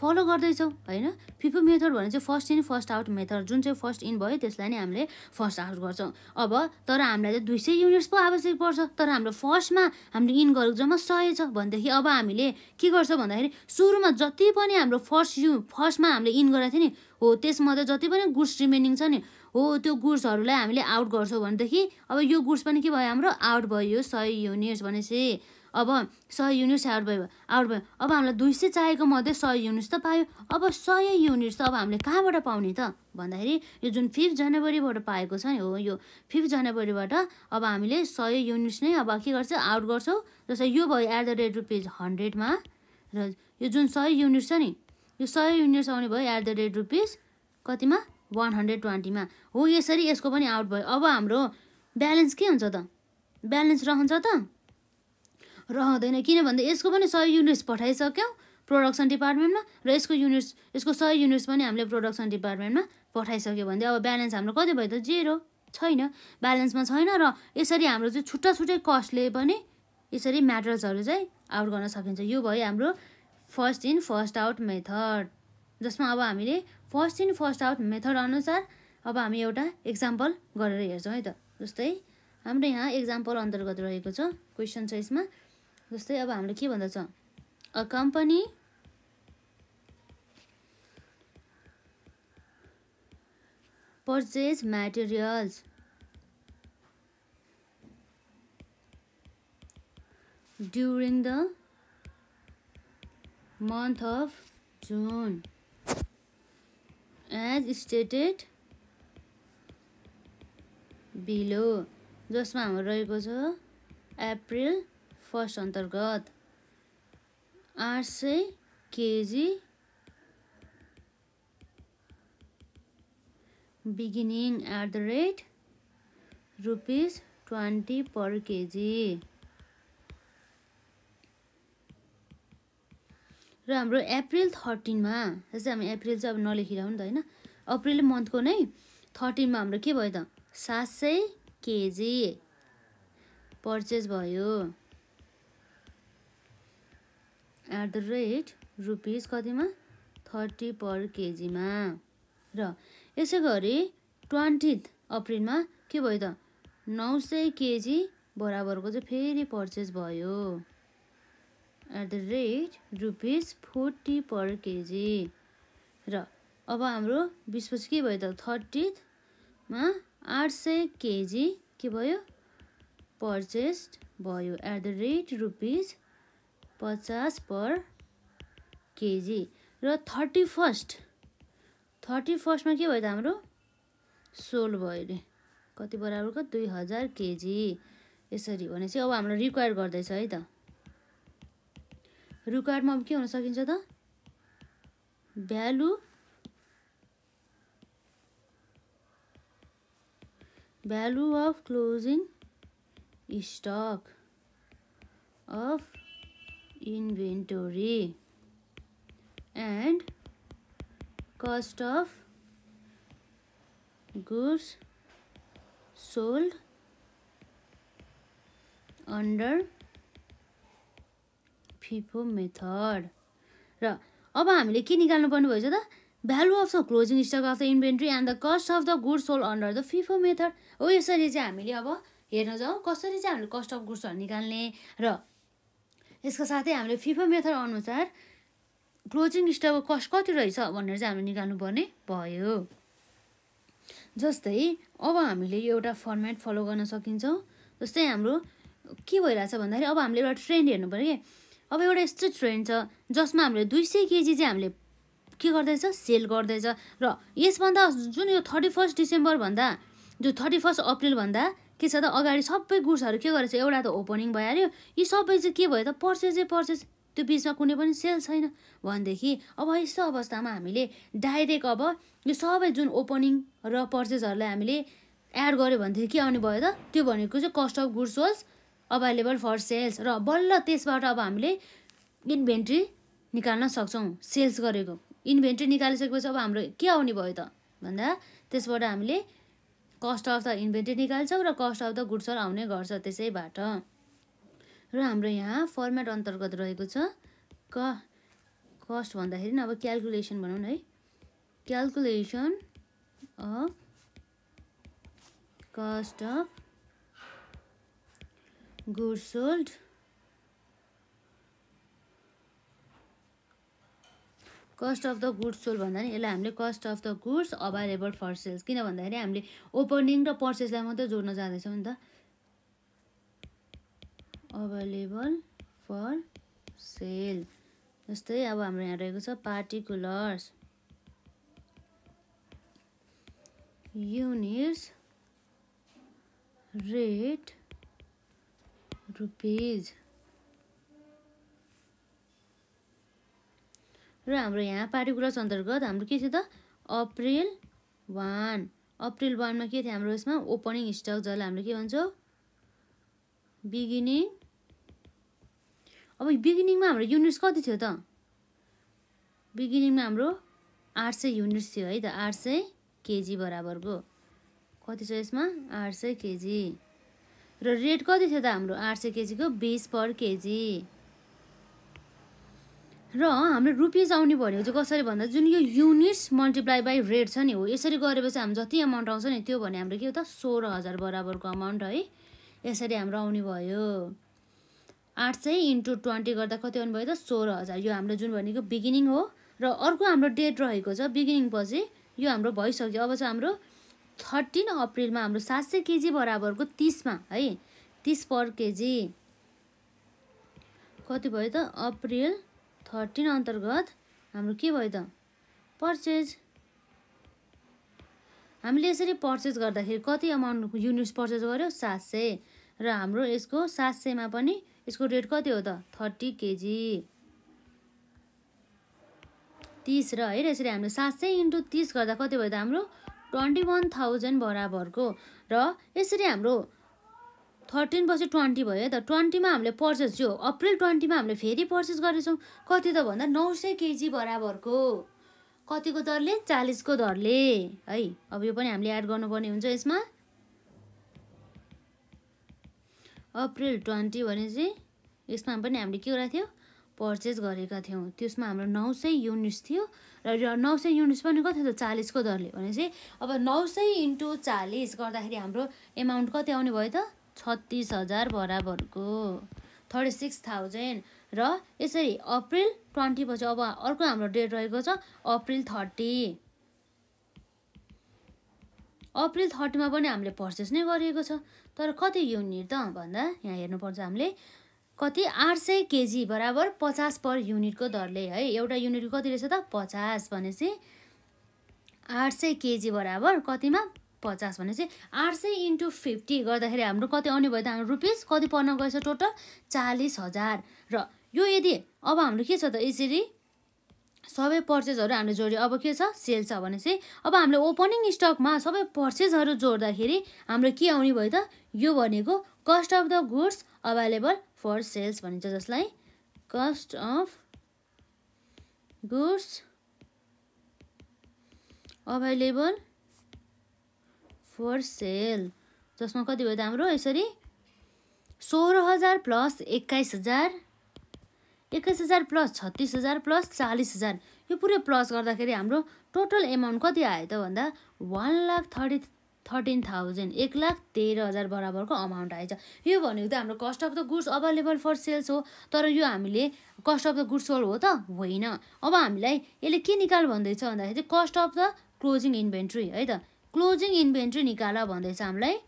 S1: फलो गर्दैछौँ होइन फिफो मेथड भने चाहिँ first in first out method जुन चाहिँ फर्स्ट इन भयो त्यसलाई नै हामीले फर्स्ट आउट गर्छौँ अब तर हामीलाई त दुई सय युनिट्स पो आवश्यक पर्छ तर हाम्रो फर्स्टमा हामीले इन गरेको जम्मा सय छ भनेदेखि अब हामीले के गर्छौँ भन्दाखेरि सुरुमा जति पनि हाम्रो फर्स्ट यु फर्स्टमा हामीले इन गरेको थियो नि हो त्यसमा त्यसमध्ये जति पनि गुड्स रिमेनिङ छ नि हो त्यो गुड्सहरूलाई हामीले आउट गर्छौँ भनेदेखि अब यो गुड्स पनि के भयो हाम्रो आउट भयो सय युनिट्स भनेपछि अब सय युनिट्स आउट भयो आउट भयो अब हामीलाई दुई सय चाहिएको मध्ये सय युनिट्स त पायो अब सय युनिट्स त अब हामीले कहाँबाट पाउने त भन्दाखेरि यो जुन फिफ्थ जनवरीबाट पाएको छ नि हो यो फिफ्थ जनवरीबाट अब हामीले सय युनिट्स नै अब के गर्छ आउट गर्छौँ जस्तै यो भयो एट द रेट रुपिज हन्ड्रेडमा र यो जुन सय युनिट्स छ नि यो सय युनिट्स आउने भयो एट द रेट रुपिज कतिमा वान हन्ड्रेड ट्वेन्टीमा हो यसरी यसको पनि आउट भयो अब हाम्रो ब्यालेन्स के हुन्छ त ब्यालेन्स रहन्छ त रहँदैन किनभने यसको पनि सय युनिट्स पठाइसक्यौँ प्रोडक्सन डिपार्टमेन्टमा र यसको युनिट्स यसको सय युनिट्स पनि हामीले प्रोडक्सन डिपार्टमेन्टमा पठाइसक्यो भने अब ब्यालेन्स हाम्रो कति भयो त जेरो छैन ब्यालेन्समा छैन र यसरी हाम्रो चाहिँ छुट्टा छुट्टै कस्टले पनि यसरी म्याटर्सहरू चाहिँ आउट गर्न सकिन्छ यो भयो हाम्रो first in first out method जसमा अब हामीले first in first out method अनुसार अब हामी एउटा इक्जाम्पल गरेर हेर्छौँ है त जस्तै हाम्रो यहाँ इक्जाम्पल अन्तर्गत रहेको छ क्वेसन छ यसमा जस्तै अब हामीले के भन्दछ a company purchase materials during the month of June as stated below जसमा हाम्रो रहेको छ अप्रिल फर्स्ट अन्तर्गत आठ सय KG beginning at the rate rupees twenty per KG र हाम्रो अप्रिल थर्टिनमा जस्तै हामी अप्रिल चाहिँ अब नलेखिरहौँ नि त होइन अप्रिल मन्थको नै थर्टिनमा हाम्रो के भयो त सात सय केजी पर्चेस भयो एट द रेट रुपिज कतिमा थर्टी पर केजीमा र यसै गरी ट्वेन्टी अप्रिलमा के भयो त नौ सय केजी बराबरको चाहिँ फेरि पर्चेस भयो at the rate rupees forty per KG र अब हाम्रो बिसपछि के भयो त थर्टिथमा आठ सय केजी के भयो पर्चेस्ड भयो एट द रेट रुपिस पचास पर केजी र थर्टी फर्स्ट थर्टी फर्स्टमा के भयो त हाम्रो सोल भयो अरे कति बराबरको दुई हजार केजी यसरी भनेपछि अब हाम्रो रिक्वायर गर्दैछ है त रुकार्डमा अब के हुन सकिन्छ त value value of closing stock of inventory and cost of goods sold under FIFO method र अब हामीले के निकाल्नु पर्ने भएछ त value of the closing stock of the inventory and the cost of the good sold under the FIFO method हो यसरी चाहिँ हामीले अब हेर्न जाउँ कसरी चाहिँ हामीले कस्ट अफ गुड्सहरू निकाल्ने र यसको साथै हामीले फिफो मेथड अनुसार क्लोजिङ स्टकको कस्ट कति रहेछ भनेर चाहिँ हामीले निकाल्नुपर्ने भयो जस्तै अब हामीले एउटा फर्मेट फलो गर्न सकिन्छौँ जस्तै हाम्रो के भइरहेछ भन्दाखेरि अब हामीले एउटा ट्रेन्ड हेर्नु पऱ्यो कि अब एउटा यस्तो ट्रेन्ड छ जसमा हामीले दुई सय केजी चाहिँ हामीले के गर्दैछ सेल गर्दैछ र यसभन्दा जुन यो थर्टी फर्स्ट डिसेम्बरभन्दा जो थर्टी फर्स्ट अप्रिलभन्दा के छ त अगाडि सबै गुड्सहरू के गरेछ एउटा त ओपनिङ भइहाल्यो यी सबै चाहिँ के भयो त पर्चेजै पर्चेस त्यो बिचमा कुनै पनि सेल छैन भनेदेखि अब यस्तो अवस्थामा हामीले डाइरेक्ट अब यो सबै जुन ओपनिङ र पर्चेसहरूलाई हामीले एड गऱ्यो भनेदेखि के आउने भयो त त्यो भनेको चाहिँ cost of goods was available for sales र बल्ल त्यसबाट अब हामीले इन्भेन्ट्री निकाल्न सक्छौँ सेल्स गरेको इन्भेन्ट्री निकालिसकेपछि अब हाम्रो के आउने भयो त भन्दा त्यसबाट हामीले कस्ट अफ द इन्भेन्ट्री निकाल्छौँ र कस्ट अफ द गुड्सहरू आउने गर्छ त्यसैबाट र हाम्रो यहाँ फर्मेट अन्तर्गत रहेको छ क कस्ट भन्दाखेरि अब क्यालकुलेसन भनौँ न है calculation of cost of goods sold cost of the goods sold भन्दा नि यसलाई हामीले cost of the goods available for sales किन भन्दाखेरि हामीले ओपनिङ र पर्चेसलाई मात्रै जोड्न जाँदैछौँ नि त अभाइलेबल फर सेल जस्तै अब हाम्रो यहाँ रहेको छ पार्टिकुलर्स युनिट्स रेट रुपिज र हाम्रो यहाँ पार्टिकुलर्स अन्तर्गत हाम्रो के थियो त अप्रिल वान अप्रिल वानमा के थियो हाम्रो यसमा ओपनिङ स्टक जसलाई हामीले के भन्छौँ बिगिनिङ अब बिगिनिङमा हाम्रो युनिट्स कति थियो त बिगिनिङमा हाम्रो आठ सय युनिट्स थियो है त आठ सय केजी बराबरको कति छ यसमा आठ सय केजी र रेट कति थियो त हाम्रो आठ सय केजीको बिस पर केजी र हाम्रो रुपिस आउने भनेको चाहिँ कसरी भन्दा जुन यो युनिट्स मल्टिप्लाई बाई रेट छ नि हो यसरी गरेपछि हाम्रो जति एमाउन्ट आउँछ नि त्यो भने हाम्रो के हो त सोह्र हजार बराबरको अमाउन्ट है यसरी हाम्रो आउने भयो आठ सय इन्टु ट्वेन्टी गर्दा कति आउनु भयो त सोह्र हजार यो हाम्रो जुन भनेको बिगिनिङ हो र अर्को हाम्रो डेट रहेको छ बिगिनिङ पछि यो हाम्रो भइसक्यो अब चाहिँ हाम्रो थर्टिन अप्रेलमा हाम्रो सात सय केजी बराबरको तिसमा है तिस पर केजी कति भयो त अप्रिल थर्टिन अन्तर्गत हाम्रो के भयो त पर्चेज हामीले यसरी पर्चेज गर्दाखेरि कति अमाउन्ट युनिट्स पर्चेज गर्यो सात सय र हाम्रो यसको सात सयमा पनि यसको रेट कति हो त थर्टी केजी तिस र है र यसरी हामीले सात सय इन्टु तिस गर्दा कति भयो त हाम्रो ट्वेन्टी वान थाउजन्ड बराबरको र यसरी हाम्रो थर्टिन पछि ट्वेन्टी भयो त ट्वेन्टीमा हामीले पर्चेस थियो अप्रिल ट्वेन्टीमा हामीले फेरि पर्चेस गरेछौँ कति त भन्दा नौ सय केजी बराबरको कतिको दरले चालिसको दरले है अब यो पनि हामीले एड गर्नुपर्ने हुन्छ यसमा अप्रिल ट्वेन्टी चाहिँ यसमा पनि हामीले के गरेको थियो पर्चेस गरेका थियौँ त्यसमा हाम्रो नौ सय युनिट्स थियो र नौ सय युनिट्स पनि कति थियो चालिसको दरले भनेपछि अब नौ सय इन्टु चालिस गर्दाखेरि हाम्रो एमाउन्ट कति आउने भयो त छत्तिस हजार बराबरको थर्टी सिक्स थाउजन्ड र यसरी अप्रिल ट्वेन्टी पछि अब अर्को हाम्रो डेट रहेको छ अप्रिल थर्टी अप्रिल थर्टीमा पनि हामीले पर्चेस नै गरिएको छ तर कति युनिट त भन्दा यहाँ हेर्नुपर्छ हामीले कति आठ सय केजी बराबर पचास पर युनिटको दरले है एउटा युनिटको कति रहेछ त पचास भनेपछि आठ सय केजी बराबर कतिमा पचास भनेपछि आठ सय इन्टु फिफ्टी गर्दाखेरि हाम्रो कति आउने भयो त हाम्रो रुपिस कति पर्न गएछ टोटल चालिस हजार र यो यदि अब हाम्रो के छ त यसरी सबै पर्चेजहरू हामीले जोड्यो अब के छ सेल छ भने चाहिँ अब हामीले ओपनिङ स्टकमा सबै पर्चेजहरू जोड्दाखेरि हाम्रो के आउने भयो त यो भनेको cost of the goods available for sales भनिन्छ जसलाई cost of goods available for sale जसमा कति भयो त हाम्रो यसरी सोह्र हजार प्लस एक्काइस हजार एक्काइस हजार प्लस छत्तिस हजार प्लस चालिस हजार यो पुरै प्लस गर्दाखेरि हाम्रो टोटल एमाउन्ट कति आयो त भन्दा one lakh thirty thirteen thousand एक लाख तेह्र हजार बराबरको अमाउन्ट आएछ यो भनेको त हाम्रो cost of the goods available for sales हो तर यो हामीले cost of the goods sold हो त होइन अब हामीलाई यसले के निकाल भन्दैछ भन्दाखेरि चाहिँ cost of the closing inventory है त क्लोजिङ इन्भेन्ट्री निकाल भन्दैछ हामीलाई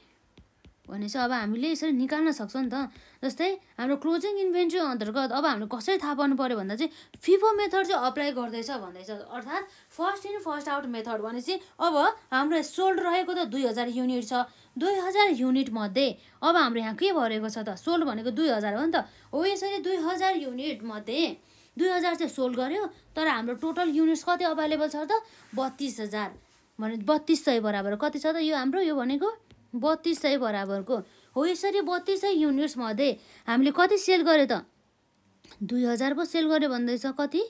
S1: भनेपछि अब हामीले यसरी निकाल्न सक्छौँ नि त जस्तै हाम्रो क्लोजिङ इन्भेन्ट्री अन्तर्गत अब हामीले कसरी थाहा पाउनु पऱ्यो भन्दा चाहिँ फिफो मेथड चाहिँ अप्लाई गर्दैछ भन्दैछ अर्थात् first in first out method भनेपछि अब हाम्रो सोल्ड रहेको त दुई हजार युनिट छ दुई हजार युनिटमध्ये अब हाम्रो यहाँ के भरेको छ त सोल्ड भनेको दुई हजार हो नि त हो यसरी दुई हजार युनिटमध्ये दुई हजार चाहिँ सोल्ड गऱ्यो तर हाम्रो टोटल युनिट्स कति अभाइलेबल छ त बत्तिस हजार भने बत्तिस सय बराबर कति छ त यो हाम्रो यो भनेको बत्तिस सय बराबरको हो यसरी बत्तिस सय युनिट्समध्ये हामीले कति सेल गऱ्यो त दुई हजार पो सेल गर्यो भन्दैछ कति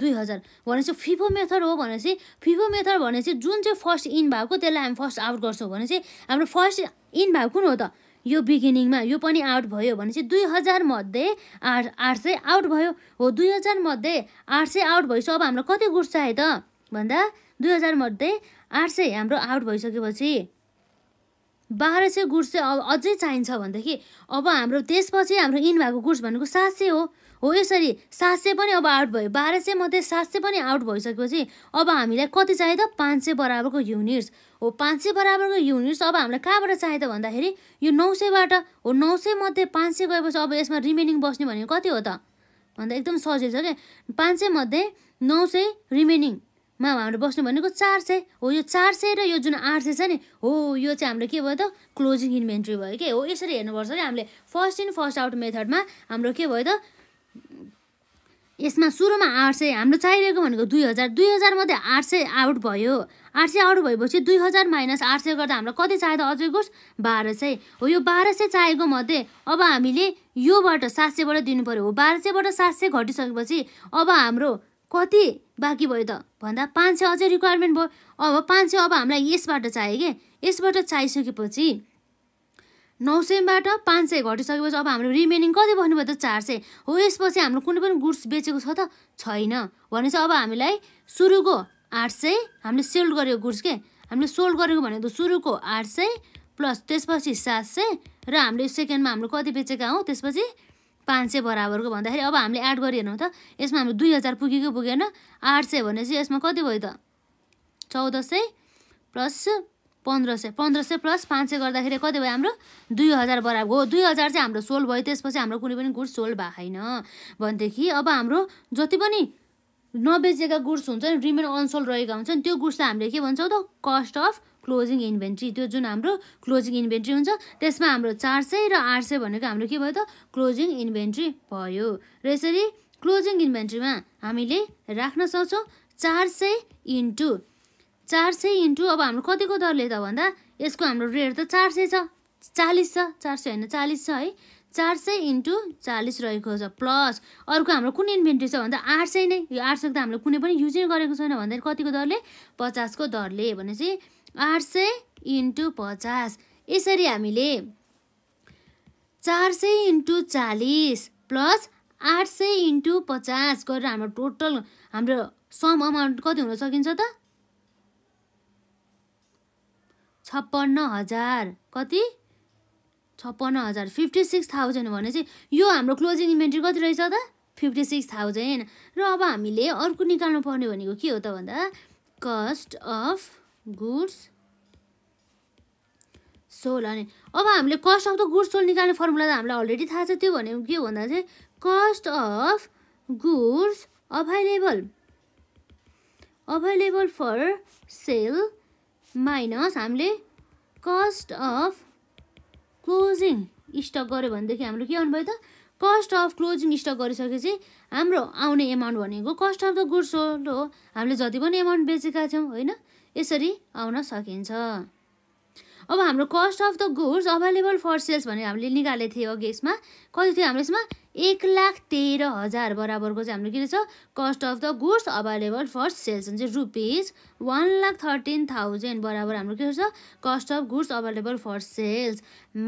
S1: दुई हजार भनेपछि फिफो मेथड हो भनेपछि फिफो मेथड भनेपछि जुन चाहिँ फर्स्ट इन भएको त्यसलाई हामी फर्स्ट आउट गर्छौँ भनेपछि हाम्रो फर्स्ट इन भएको कुन हो त यो बिगिनिङमा यो पनि आउट भयो भनेपछि दुई हजारमध्ये आठ आठ सय आउट भयो हो दुई हजारमध्ये आठ सय आउट भइसक्यो अब हाम्रो कति गुड्छ चाहियो त भन्दा दुई हजारमध्ये आठ सय हाम्रो आउट भइसकेपछि बाह्र सय गुड्स चाहिँ अब अझै चाहिन्छ भनेदेखि अब हाम्रो त्यसपछि हाम्रो इन भएको गुड्स भनेको सात सय हो हो यसरी सात सय पनि अब आउट भयो बाह्र सय मात्रै सात सय पनि आउट भइसकेपछि अब हामीलाई कति चाहियो त पाँच सय बराबरको युनिट्स हो पाँच सय बराबरको युनिट्स अब हामीलाई कहाँबाट चाहियो त भन्दाखेरि यो नौ सयबाट हो नौ सय मध्ये पाँच सय गएपछि अब यसमा रिमेनिङ बस्ने भनेको कति हो त भन्दा एकदम सजिलो छ क्या पाँच सयमध्ये नौ सय रिमेनिङ मा हाम्रो बस्नु भनेको चार सय हो यो चार सय र यो जुन आठ सय छ नि हो यो चाहिँ हाम्रो के भयो त क्लोजिङ इन्भेन्ट्री भयो के हो यसरी हेर्नुपर्छ कि हामीले फर्स्ट इन फर्स्ट आउट मेथडमा हाम्रो के भयो त यसमा सुरुमा आठ सय हाम्रो चाहिरहेको भनेको दुई हजार दुई हजार मात्रै आठ सय आउट भयो आठ सय आउट भएपछि दुई हजार माइनस आठ सय गर्दा हामीलाई कति चाहियो त अझै गोस् बाह्र सय हो यो बाह्र सय चाहिएको मध्ये अब हामीले योबाट सात सयबाट दिनु पऱ्यो हो बाह्र सयबाट सात सय घटिसकेपछि अब हाम्रो कति बाँकी भयो त भन्दा पाँच सय अझै रिक्वायरमेन्ट भयो अब पाँच सय अब हामीलाई यसबाट चाहियो कि यसबाट चाहिसकेपछि नौ सयबाट पाँच सय घटिसकेपछि अब हाम्रो रिमेनिङ कति भन्नुभयो त चार सय हो यसपछि हाम्रो कुनै पनि गुड्स बेचेको छ त छैन भनेपछि अब हामीलाई सुरुको आठ सय हामीले सेल्ड गरेको गुड्स के हामीले सोल्ड गरेको भनेको सुरुको आठ सय प्लस त्यसपछि सात सय र हामीले सेकेन्डमा हाम्रो कति बेचेका हौ त्यसपछि पाँच सय बराबरको भन्दाखेरि अब हामीले एड गरी हेर्नु त यसमा हाम्रो दुई हजार पुगेको पुगेन आठ सय भनेपछि यसमा कति भयो त चौध सय प्लस पन्ध्र सय पन्ध्र सय प्लस पाँच सय गर्दाखेरि कति भयो हाम्रो दुई हजार बराबर हो दुई हजार चाहिँ हाम्रो सोल्भ भयो त्यसपछि हाम्रो कुनै पनि गुड्स सोल्भ भएको छैन भनेदेखि अब हाम्रो जति पनि नबेचेका गुड्स हुन्छ नि रिमेन अनसोल्भ रहेका हुन्छन् त्यो गुड्सलाई हामीले के भन्छौँ त कस्ट अफ क्लोजिङ इन्भेन्ट्री त्यो जुन हाम्रो क्लोजिङ इन्भेन्ट्री हुन्छ त्यसमा हाम्रो चार सय र आठ सय भनेको हाम्रो के भयो त क्लोजिङ इन्भेन्ट्री भयो र यसरी क्लोजिङ इन्भेन्ट्रीमा हामीले राख्न सक्छौँ चार सय इन्टु चार सय इन्टु अब हाम्रो कतिको दरले त भन्दा यसको हाम्रो रेट त चार सय छ चालिस छ चार सय होइन चालिस छ है चार सय इन्टु चालिस रहेको छ प्लस अर्को हाम्रो कुन इन्भेन्ट्री छ भन्दा आठ सय नै यो आठ सय त हामीले कुनै पनि युजै गरेको छैन भन्दाखेरि कतिको दरले पचासको दरले भनेपछि आठ सय इन्टु पचास यसरी हामीले चार सय इन्टु चालिस प्लस आठ सय इन्टु पचास गरेर हाम्रो टोटल हाम्रो सम अमाउन्ट कति हुन सकिन्छ त छप्पन्न हजार कति छप्पन्न हजार फिफ्टी सिक्स थाउजन्ड भने चाहिँ यो हाम्रो क्लोजिङ इन्भेन्ट्री कति रहेछ त फिफ्टी सिक्स थाउजन्ड र अब हामीले अर्को निकाल्नु पर्ने भनेको के हो त भन्दा कस्ट अफ गुड्स सोल अनि अब हामीले cost of the goods sold निकाल्ने फर्मुला त हामीलाई अलरेडी थाहा छ त्यो भनेको के भन्दा चाहिँ cost of goods available available for sale minus हामीले कस्ट अफ क्लोजिङ स्टक गऱ्यो भनेदेखि हाम्रो के आउनुभयो त कस्ट अफ क्लोजिङ स्टक गरिसकेपछि हाम्रो आउने एमाउन्ट भनेको cost of the goods sold हो हामीले जति पनि एमाउन्ट बेचेका छौँ होइन यसरी आउन सकिन्छ अब हाम्रो cost of the goods available for sales भनेर हामीले निकालेको थियौँ अघि यसमा कति थियो हाम्रो यसमा एक लाख तेह्र हजार बराबरको चाहिँ हाम्रो के रहेछ cost of the goods available for sales भने चाहिँ rupees one lakh thirteen thousand बराबर हाम्रो के रहेछ cost of goods available for sales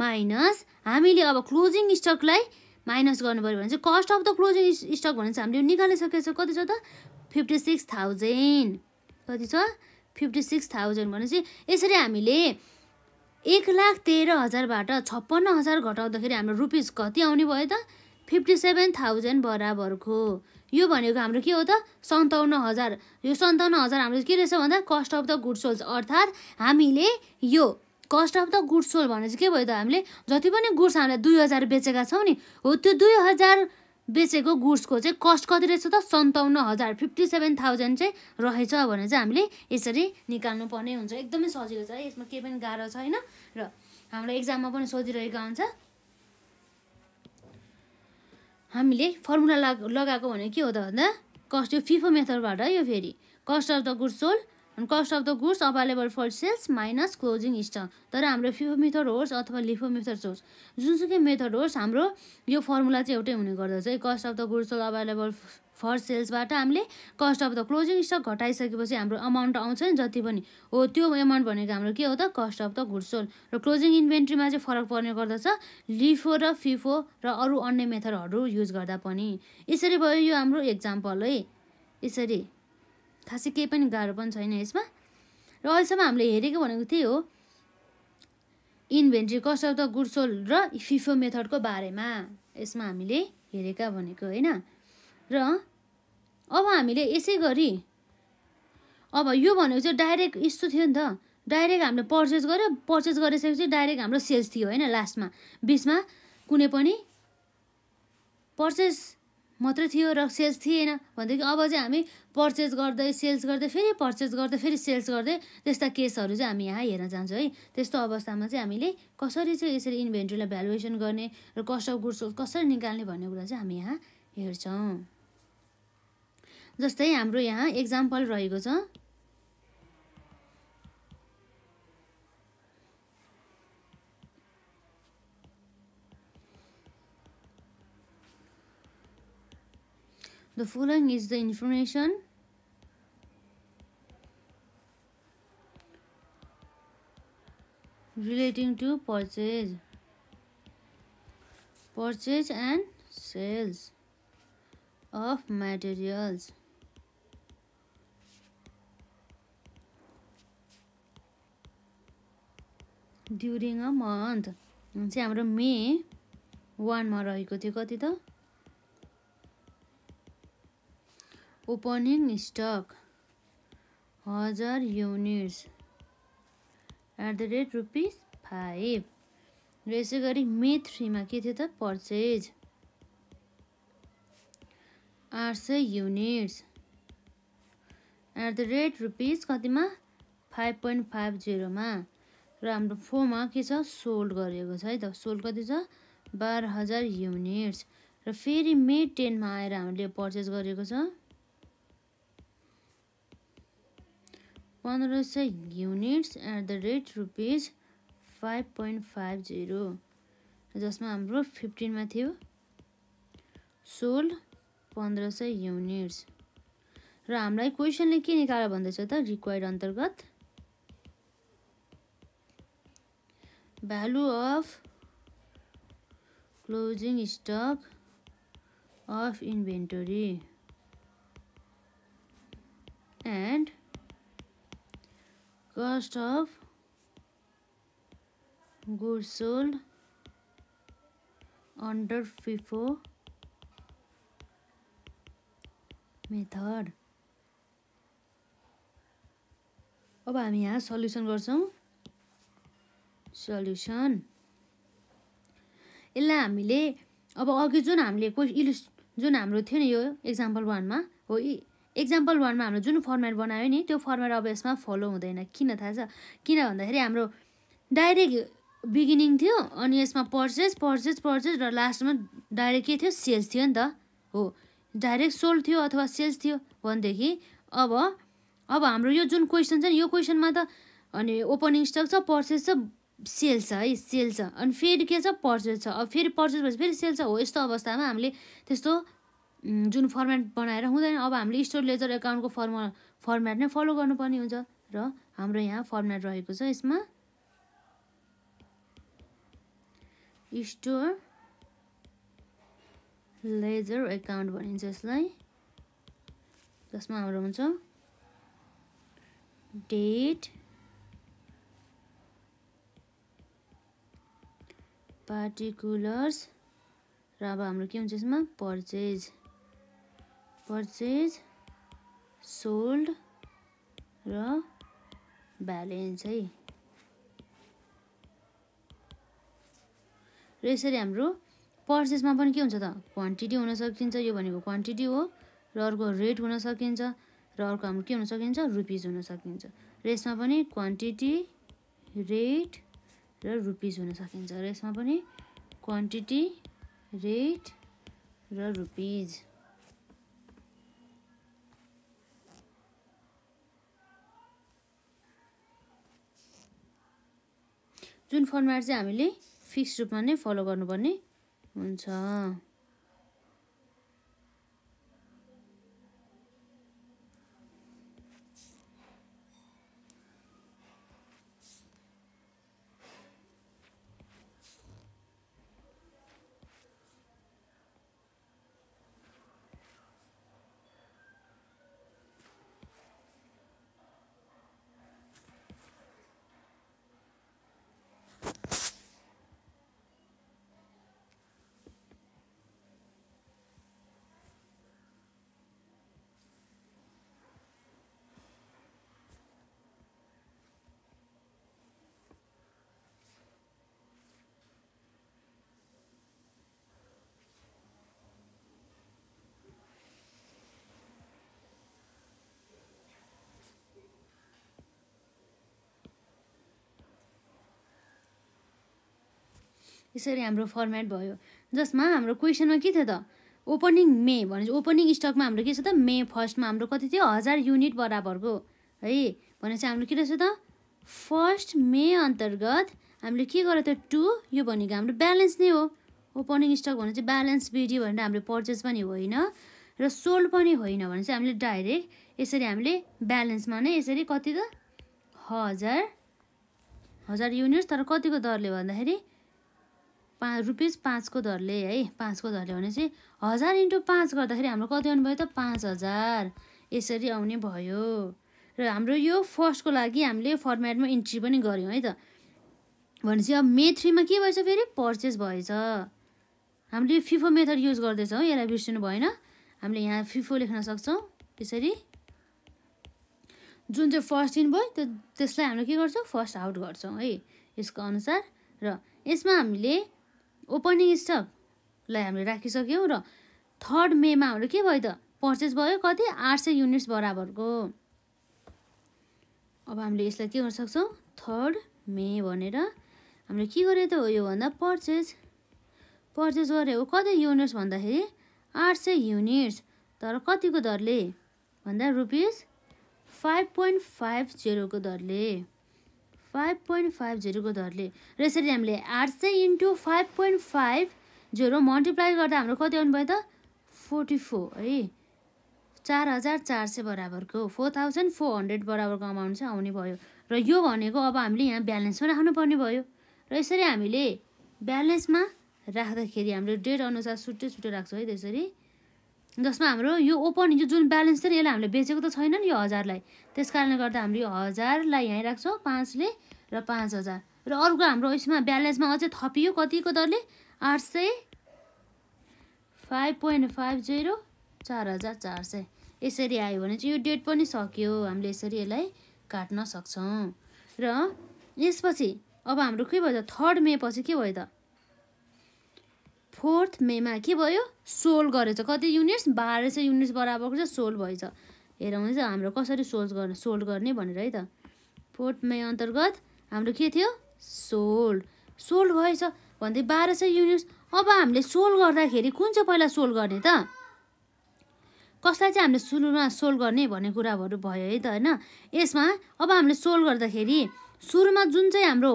S1: minus हामीले अब क्लोजिङ स्टकलाई माइनस गर्नु पऱ्यो भने चाहिँ cost of the closing stock भने चाहिँ हामीले निकालिसकेको छ कति छ त फिफ्टी सिक्स थाउजन्ड कति छ फिफ्टी सिक्स थाउजन्ड भनेपछि यसरी हामीले एक लाख तेह्र हजारबाट छप्पन्न हजार घटाउँदाखेरि हाम्रो रुपिस कति आउने भयो त फिफ्टी सेभेन थाउजन्ड बराबरको यो भनेको हाम्रो के हो त सन्ताउन्न हजार यो सन्ताउन्न हजार हाम्रो के रहेछ भन्दा cost of the good sold अर्थात् हामीले यो cost of the good sold भने चाहिँ के भयो त हामीले जति पनि गुड्स हामीले दुई हजार बेचेका छौँ नि हो त्यो दुई हजार बेचेको गुड्सको चाहिँ कस्ट कति रहेछ त सन्ताउन्न हजार फिफ्टी सेभेन थाउजन्ड चाहिँ रहेछ भने चाहिँ हामीले यसरी निकाल्नुपर्ने हुन्छ एकदमै सजिलो छ है यसमा केही पनि गाह्रो छैन र हाम्रो एक्जाममा पनि सोधिरहेका हुन्छ हामीले फर्मुला लगाएको भने के हो त भन्दा कस्ट यो फिफो मेथडबाट यो फेरि cost of the goods sold अनि cost of the goods available for sales minus closing stock तर हाम्रो फिफो मेथड होस् अथवा लिफो मेथड होस् जुनसुकै मेथड होस् हाम्रो यो फर्मुला चाहिँ एउटै हुने गर्दछ है cost of the goods available for सेल्सबाट हामीले cost of the closing stock घटाइसकेपछि हाम्रो अमाउन्ट आउँछ नि जति पनि हो त्यो एमाउन्ट भनेको हाम्रो के हो त कस्ट अफ द सोल र क्लोजिङ इन्भेन्ट्रीमा चाहिँ फरक पर्ने गर्दछ लिफो र फिफो र अरू अन्य मेथडहरू युज गर्दा पनि यसरी भयो यो हाम्रो एक्जाम्पल है यसरी खासै केही पनि गाह्रो पनि छैन यसमा र अहिलेसम्म हामीले हेरेको भनेको त्यही हो inventory cost of the good र फिफो मेथडको बारेमा यसमा हामीले हेरेका भनेको होइन र अब हामीले यसै गरी अब यो भनेको चाहिँ डाइरेक्ट यस्तो थियो नि त डाइरेक्ट हामीले पर्चेस गऱ्यो पर्चेस गरिसकेपछि डाइरेक्ट हाम्रो सेल्स थियो होइन लास्टमा बिचमा कुनै पनि पर्चेस मात्र थियो र सेल्स थिएन भनेदेखि अब चाहिँ हामी पर्चेस गर्दै सेल्स गर्दै फेरि पर्चेस गर्दै फेरि सेल्स गर्दै त्यस्ता केसहरू चाहिँ हामी यहाँ हेर्न चाहन्छौँ है त्यस्तो अवस्थामा चाहिँ हामीले कसरी चाहिँ यसरी इन्भेन्ट्रीलाई भ्यालुएसन गर्ने र कस्ट अफ गुड्स कसरी निकाल्ने भन्ने कुरा चाहिँ हामी यहाँ हेर्छौँ जस्तै हाम्रो यहाँ एक्जाम्पल रहेको छ The following is the information relating to purchase purchase and sales of materials during a month हुन्छ हाम्रो मे वानमा रहेको थियो कति त ओपनिङ स्टक हजार units at the rate rupees five र यसै गरी मे थ्रीमा के थियो त पर्चेज आठ सय units at the rate rupees कतिमा फाइभ पोइन्ट फाइभ जिरोमा र हाम्रो फोरमा के छ सोल्ड गरेको छ है त सोल्ड कति छ बाह्र हजार युनिट्स र फेरि मे टेनमा आएर हामीले पर्चेज गरेको छ पन्ध्र सय units at the rate rupees five point five zero जसमा हाम्रो फिफ्टिनमा थियो सोल्ड पन्ध्र सय युनिट्स र हामीलाई क्वेसनले के निकाल भन्दैछ त रिक्वायर्ड अन्तर्गत value of closing stock of inventory and cost of goods sold under FIFO method अब हामी यहाँ सल्युसन गर्छौँ सल्युसन यसलाई हामीले अब अघि जुन हामीले कोही इलुस जुन हाम्रो थियो नि यो एक्जाम्पल वानमा हो एक्जाम्पल वानमा हाम्रो जुन फर्मेट बनायो नि त्यो फर्मेट अब यसमा फलो हुँदैन किन थाहा छ किन भन्दाखेरि हाम्रो डाइरेक्ट बिगिनिङ थियो अनि यसमा पर्चेस पर्चेस पर्चेस र लास्टमा डाइरेक्ट के थियो सेल्स थियो नि त हो डाइरेक्ट सोल्ड थियो अथवा सेल्स थियो भनेदेखि अब अब हाम्रो यो जुन क्वेसन छ नि यो क्वेसनमा त अनि ओपनिङ स्टक छ पर्चेस छ सेल्स छ है सेल्स छ अनि फेरि के छ पर्चेस छ अब फेरि पर्चेस भएपछि फेरि सेल्स छ हो यस्तो अवस्थामा हामीले त्यस्तो जुन फर्मेट बनाएर हुँदैन अब हामीले स्टोर लेजर एकाउन्टको फर्म फर्मेट नै फलो गर्नुपर्ने हुन्छ र हाम्रो यहाँ फर्मेट रहेको छ यसमा स्टोर लेजर एकाउन्ट भनिन्छ यसलाई जसमा हाम्रो हुन्छ डेट पार्टिकुलर्स र अब हाम्रो के हुन्छ यसमा पर्चेज पर्चेज सोल्ड र ब्यालेन्स है र यसरी हाम्रो पर्चेसमा पनि के हुन्छ त क्वान्टिटी हुन सकिन्छ यो भनेको क्वान्टिटी हो र अर्को रेट हुन सकिन्छ र अर्को हाम्रो के हुन सकिन्छ रुपिज हुन सकिन्छ र यसमा पनि क्वान्टिटी रेट र रुपिज हुन सकिन्छ र यसमा पनि क्वान्टिटी रेट र रुपिज जुन फर्मेट चाहिँ हामीले फिक्स रूपमा नै फलो गर्नुपर्ने हुन्छ यसरी हाम्रो फर्मेट भयो जसमा हाम्रो क्वेसनमा के थियो त ओपनिङ मे चाहिँ ओपनिङ स्टकमा हाम्रो के छ त मे फर्स्टमा हाम्रो कति थियो हजार युनिट बराबरको है भने चाहिँ हाम्रो के रहेछ त फर्स्ट मे अन्तर्गत हामीले के गर्यो त टु यो भनेको हाम्रो ब्यालेन्स नै हो ओपनिङ स्टक भने चाहिँ ब्यालेन्स बिडी भनेर हाम्रो पर्चेस पनि होइन र सोल्ड पनि होइन भने चाहिँ हामीले डाइरेक्ट यसरी हामीले ब्यालेन्समा नै यसरी कति त हजार हजार युनिट्स तर कतिको दरले भन्दाखेरि पा रुपिस पाँचको दरले है पाँचको दरले भने चाहिँ हजार इन्टु पाँच गर्दाखेरि हाम्रो कति आउनु भयो त पाँच हजार यसरी आउने भयो र हाम्रो यो फर्स्टको लागि हामीले फर्मेटमा इन्ट्री पनि गऱ्यौँ है त भनेपछि अब मे थ्रीमा के भएछ फेरि पर्चेस भएछ हामीले फिफो मेथड युज गर्दैछौँ यसलाई बिर्सिनु भएन हामीले यहाँ फिफो लेख्न सक्छौँ त्यसरी जुन चाहिँ फर्स्ट इन भयो त्यो त्यसलाई हामीले के गर्छौँ फर्स्ट आउट गर्छौँ है यसको अनुसार र यसमा हामीले ओपनिङ स्टकलाई हामीले राखिसक्यौँ र थर्ड मेमा हाम्रो के भयो त पर्चेस भयो कति आठ सय युनिट्स बराबरको अब हामीले यसलाई के गर्न सक्छौँ थर्ड मे भनेर हामीले के गरे त हो यो भन्दा पर्चेस पर्चेस गरे हो कति युनिट्स भन्दाखेरि आठ सय युनिट्स तर कतिको दरले भन्दा रुपिस फाइभ पोइन्ट फाइभ जेरोको दरले फाइभ पोइन्ट फाइभ जिरोको दरले र यसरी हामीले आठ सय into five point five zero multiply गर्दा हाम्रो कति आउनु भयो त फोर्टी फोर है चार हजार चार सय बराबरको फोर थाउजन्ड फोर हन्ड्रेड बराबरको अमाउन्ट चाहिँ आउने भयो र यो भनेको अब हामीले यहाँ ब्यालेन्समा राख्नुपर्ने भयो र यसरी हामीले ब्यालेन्समा राख्दाखेरि हाम्रो डेट अनुसार छुट्टै छुट्टै राख्छौँ है त्यसरी जसमा हाम्रो यो ओपन यो जुन ब्यालेन्स थियो नि यसलाई हामीले बेचेको त छैन नि यो हजारलाई त्यस कारणले गर्दा हामीले यो हजारलाई यहाँ राख्छौँ पाँचले र पाँच हजार र अर्को हाम्रो यसमा ब्यालेन्समा अझै थपियो कतिको दरले आठ सय फाइभ पोइन्ट फाइभ जिरो चार हजार चार सय यसरी आयो भने चाहिँ यो डेट पनि सकियो हामीले यसरी यसलाई काट्न सक्छौँ र यसपछि अब हाम्रो के भयो त थर्ड मे पछि के भयो त फोर्थ मेमा के भयो सोल्भ गरेछ कति युनिट्स बाह्र सय युनिट्स बराबरको चाहिँ सोल्भ भएछ त हाम्रो कसरी सोल्स गर्ने सोल्भ गर्ने भनेर है त फोर्थ मे अन्तर्गत हाम्रो के थियो सोल्ड सोल्ड भएछ भन्दै बाह्र सय युनिट्स अब हामीले सोल्भ गर्दाखेरि कुन चाहिँ पहिला सोल गर्ने त कसलाई चाहिँ हामीले सुरुमा सोल गर्ने भन्ने कुराहरू भयो है त होइन यसमा अब हामीले सोल्भ गर्दाखेरि सुरुमा जुन चाहिँ हाम्रो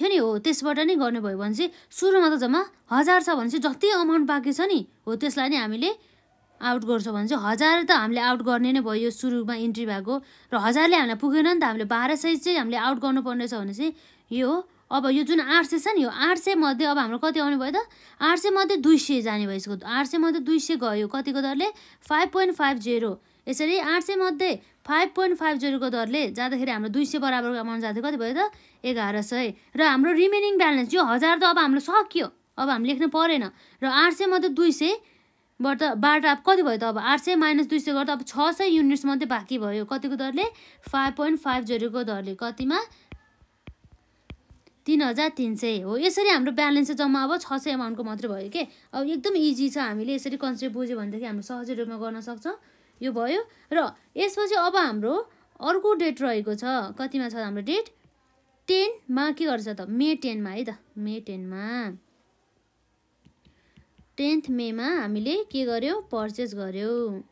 S1: थियो नि हो त्यसबाट नै गर्नुभयो भने चाहिँ सुरुमा त जम्मा हजार छ भने चाहिँ जति अमाउन्ट बाँकी छ नि हो त्यसलाई नै हामीले आउट गर्छौँ भने चाहिँ हजार त हामीले आउट गर्ने नै भयो सुरुमा इन्ट्री भएको र हजारले हामीलाई पुगेन नि त हामीले बाह्र सय चाहिँ हामीले आउट गर्नुपर्ने छ भने चाहिँ यो अब यो जुन आठ सय छ नि यो आठ सय मध्ये अब हाम्रो कति आउने भयो त आठ सय मध्ये दुई सय जाने भयो यसको आठ सय मध्ये दुई सय गयो कतिको दरले फाइभ पोइन्ट फाइभ जेरो यसरी आठ सय मध्ये फाइभ पोइन्ट फाइभ जिरोको दरले जाँदाखेरि हाम्रो दुई सय बराबरको अमाउन्ट जाँदै कति भयो त एघार सय र हाम्रो रिमेनिङ ब्यालेन्स यो हजार त अब हाम्रो सकियो अब हामी लेख्नु परेन र आठ सय मात्रै दुई सयबाट बाट अब कति भयो त अब आठ सय माइनस दुई सय गर्दा अब छ सय युनिट्स मात्रै बाँकी भयो कतिको दरले फाइभ पोइन्ट फाइभ जिरोको दरले कतिमा तिन हजार तिन सय हो यसरी हाम्रो ब्यालेन्स चाहिँ जम्मा अब छ सय एमाउन्टको मात्रै भयो के अब एकदम इजी छ हामीले यसरी कन्सेप्ट बुझ्यो भनेदेखि हामी सहजै रूपमा गर्न सक्छौँ यो भयो र यसपछि अब हाम्रो अर्को डेट रहेको छ कतिमा छ हाम्रो डेट टेनमा के गर्छ त मे टेनमा है त मे टेनमा टेन्थ मेमा हामीले के गर्यौँ पर्चेस गऱ्यौँ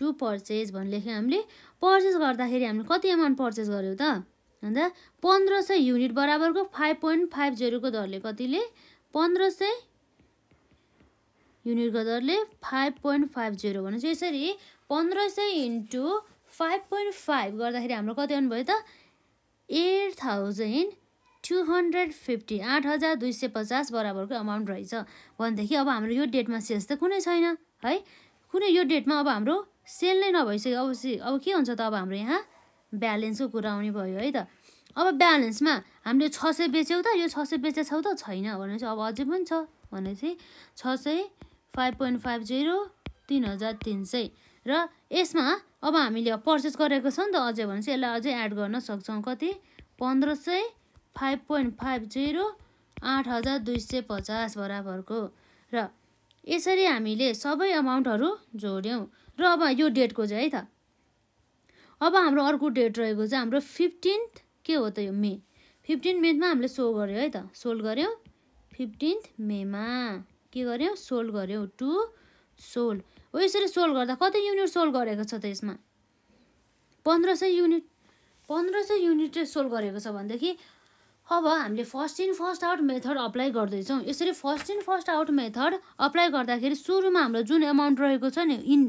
S1: टु पर्चेस भने लेख्यौँ हामीले पर्चेस गर्दाखेरि हामीले कति एमाउन्ट पर्चेस गऱ्यौँ त भन्दा पन्ध्र सय युनिट बराबरको फाइभ पोइन्ट फाइभ जिरोको दरले कतिले पन्ध्र सय युनिटको दरले फाइभ पोइन्ट फाइभ जिरो भनेपछि यसरी पन्ध्र सय इन्टु फाइभ पोइन्ट फाइभ गर्दाखेरि हाम्रो कति आउनु भयो त eight thousand two hundred fifty आठ हजार दुई सय पचास बराबरको अमाउन्ट रहेछ भनेदेखि अब हाम्रो यो डेटमा सेल्स त कुनै छैन है कुनै यो डेटमा अब हाम्रो सेल नै नभइसक्यो अब अब के हुन्छ त अब हाम्रो यहाँ ब्यालेन्सको कुरा आउने भयो है त अब ब्यालेन्समा हामीले छ सय बेच्यौँ त यो छ सय बेचेछौँ त छैन भनेपछि अब अझै पनि छ भनेपछि छ सय फाइभ पोइन्ट फाइभ जिरो तिन हजार तिन सय र यसमा अब हामीले पर्चेस गरेको छ नि त अझै भने चाहिँ यसलाई अझै एड गर्न सक्छौँ कति पन्ध्र सय फाइभ पोइन्ट फाइभ जिरो आठ हजार दुई सय पचास बराबरको र यसरी हामीले सबै अमाउन्टहरू जोड्यौँ र अब यो डेटको चाहिँ है त अब हाम्रो अर्को डेट रहेको चाहिँ हाम्रो फिफ्टिन्थ के हो त यो मे फिफ्टिन मेमा हामीले सो गऱ्यो है त सोल्ड गऱ्यौँ फिफ्टिन्थ मेमा के गऱ्यौँ सोल्भ गऱ्यौँ टु सोल्भ हो यसरी सोल्भ गर्दा कति युनिट सोल्भ गरेको छ त यसमा पन्ध्र सय युनिट पन्ध्र सय युनिट सोल्भ गरेको छ भनेदेखि अब हामीले first in first out method apply गर्दैछौँ यसरी first in first out method apply गर्दाखेरि सुरुमा हाम्रो जुन एमाउन्ट रहेको छ नि इन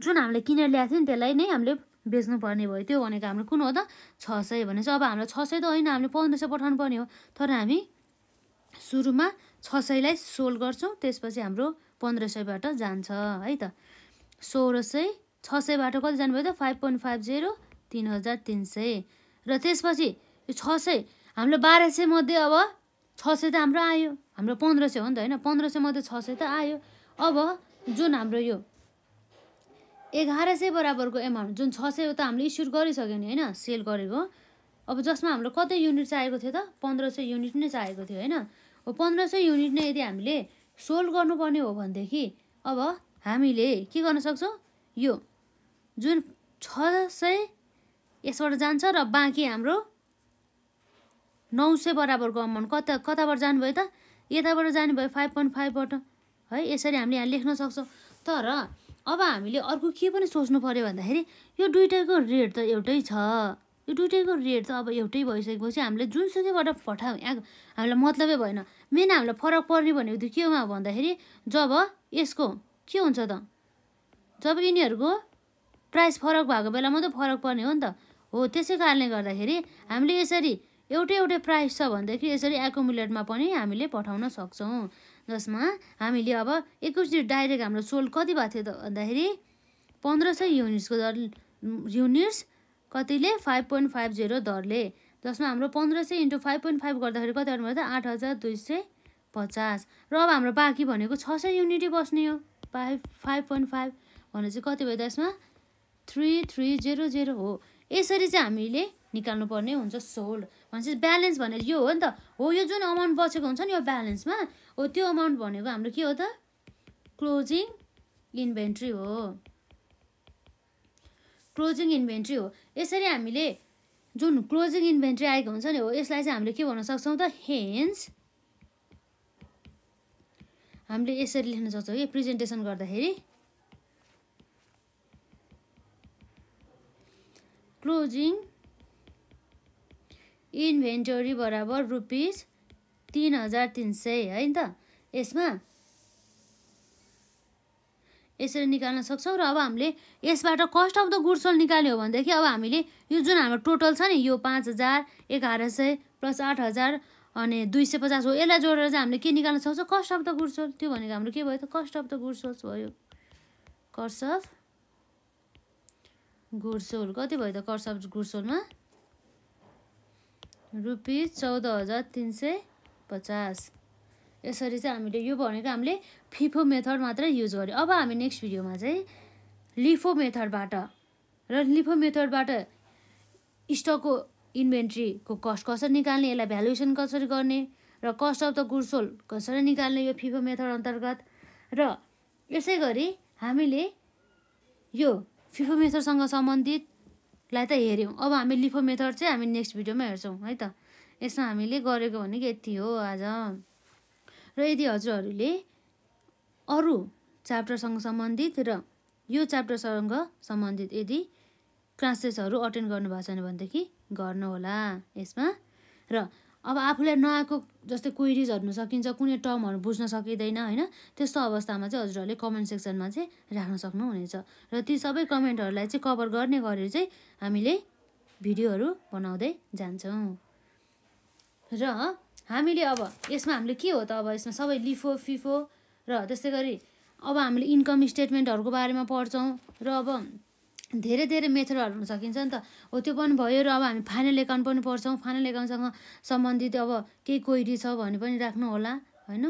S1: जुन हामीले किनेर ल्याएको थियो नि त्यसलाई नै हामीले बेच्नुपर्ने भयो त्यो भनेको हाम्रो कुन हो त छ सय भनेपछि अब हाम्रो छ सय त होइन हामीले पन्ध्र सय पठाउनु पर्ने हो तर हामी सुरुमा छ सयलाई सोल गर्छौँ त्यसपछि हाम्रो पन्ध्र सयबाट जान्छ है त सोह्र सय छ सयबाट कति जानुभयो त फाइभ पोइन्ट फाइभ जेरो तिन हजार तिन सय र त्यसपछि यो छ सय हाम्रो बाह्र सयमध्ये अब छ सय त हाम्रो आयो हाम्रो पन्ध्र सय हो नि त होइन पन्ध्र सयमध्ये छ सय त आयो अब जुन हाम्रो यो एघार सय बराबरको एमाउन्ट जुन छ सय त हामीले इस्युट गरिसक्यो नि होइन सेल गरेको अब जसमा हाम्रो कति युनिट चाहिएको थियो त पन्ध्र सय युनिट नै चाहिएको थियो होइन पन्ध्र सय युनिट नै यदि हामीले सोल्भ गर्नुपर्ने हो भनेदेखि अब हामीले के गर्न सक्छौँ यो जुन छ सय यसबाट जान्छ र बाँकी हाम्रो नौ सय बराबरको अमाउन्ट कता कताबाट जानुभयो त यताबाट जानुभयो फाइभ पोइन्ट फाइभबाट है यसरी हामीले यहाँ लेख्न सक्छौँ तर अब हामीले अर्को के पनि सोच्नु पऱ्यो भन्दाखेरि यो दुइटाको रेट त एउटै छ यो दुइटैको रेट त अब एउटै भइसकेपछि हामीले जुनसुकैबाट फटा यहाँ हामीलाई मतलबै भएन मेन हामीलाई फरक पर्ने भनेको त के हो भन्दाखेरि जब यसको के हुन्छ त जब यिनीहरूको प्राइस फरक भएको बेला मात्रै फरक पर्ने हो नि त हो त्यसै कारणले गर्दाखेरि हामीले यसरी एउटै एउटै प्राइस छ भनेदेखि यसरी एकोमुलेटमा पनि हामीले पठाउन सक्छौँ जसमा हामीले अब एकैचोटि डाइरेक्ट हाम्रो सोल कति भएको थियो त भन्दाखेरि पन्ध्र सय युनिट्सको दर युनिट्स कतिले फाइभ पोइन्ट फाइभ जिरो दरले जसमा हाम्रो पन्ध्र सय इन्टु फाइभ पोइन्ट फाइभ गर्दाखेरि कति आउनुभयो त आठ हजार दुई सय पचास र अब हाम्रो बाँकी भनेको छ सय युनिटी बस्ने हो फाइभ फाइभ पोइन्ट फाइभ भने कति भयो त यसमा थ्री थ्री जेरो जेरो हो यसरी चाहिँ हामीले निकाल्नुपर्ने हुन्छ सोल्ड भनेपछि ब्यालेन्स भने यो हो नि त हो यो जुन अमाउन्ट बचेको हुन्छ नि यो ब्यालेन्समा हो त्यो अमाउन्ट भनेको हाम्रो के हो त क्लोजिङ इन्भेन्ट्री हो क्लोजिङ इन्भेन्ट्री हो यसरी हामीले जुन क्लोजिङ इन्भेन्ट्री आएको हुन्छ नि हो यसलाई चाहिँ हामीले के भन्न सक्छौँ त हेन्स हामीले यसरी लेख्न सक्छौँ कि प्रेजेन्टेसन गर्दाखेरि क्लोजिङ इन्भेन्टोरी बराबर रुपिस तिन हजार तिन सय है नि त यसमा यसरी निकाल्न सक्छौँ र अब हामीले यसबाट cost of the goods sold निकाल्यो भनेदेखि अब हामीले यो जुन हाम्रो टोटल छ नि यो पाँच हजार एघार सय प्लस आठ हजार अनि दुई सय पचास हो यसलाई जोडेर चाहिँ हामीले के निकाल्न सक्छौँ cost of the goods sold त्यो भनेको हाम्रो के भयो त cost of the goods sold भयो कस्ट अफ गुड्स सोल कति भयो त कस्ट अफ गुड्स सोलमा रुपिज चौध हजार तिन सय पचास यसरी चाहिँ हामीले यो भनेको हामीले फिफो मेथड मात्र युज गर्यो अब हामी नेक्स्ट भिडियोमा चाहिँ लिफो मेथडबाट र लिफो मेथडबाट स्टकको इन्भेन्ट्रीको कस्ट कसरी निकाल्ने यसलाई भ्यालुएसन कसरी गर्ने र कस्ट अफ द गुडसोल कसरी निकाल्ने यो फिफो मेथड अन्तर्गत र यसै गरी हामीले यो फिफो मेथडसँग सम्बन्धितलाई त हेऱ्यौँ अब हामी लिफो मेथड चाहिँ हामी नेक्स्ट भिडियोमा हेर्छौँ है त यसमा हामीले गरेको भनेको यति हो आज र यदि हजुरहरूले अरू च्याप्टरसँग सम्बन्धित र यो च्याप्टरसँग सम्बन्धित यदि क्लासेसहरू अटेन्ड गर्नुभएको छैन भनेदेखि गर्नुहोला यसमा र अब आफूलाई नआएको जस्तै क्वेरिज हेर्नु सकिन्छ कुनै टर्महरू बुझ्न सकिँदैन होइन त्यस्तो अवस्थामा चाहिँ हजुरहरूले कमेन्ट सेक्सनमा चाहिँ राख्न सक्नुहुनेछ र ती सबै कमेन्टहरूलाई चाहिँ कभर गर्ने गरेर चाहिँ हामीले भिडियोहरू बनाउँदै जान्छौँ र हामीले अब यसमा हामीले के हो त अब यसमा सबै लिफो फिफो र त्यस्तै गरी अब हामीले इन्कम स्टेटमेन्टहरूको बारेमा पढ्छौँ र अब धेरै धेरै मेथडहरू हुन सकिन्छ नि त हो त्यो पनि भयो र अब हामी फाइनल एकाउन्ट पनि पढ्छौँ फाइनल एकाउन्टसँग सम्बन्धित अब केही क्वेरी छ भने पनि राख्नु होला होइन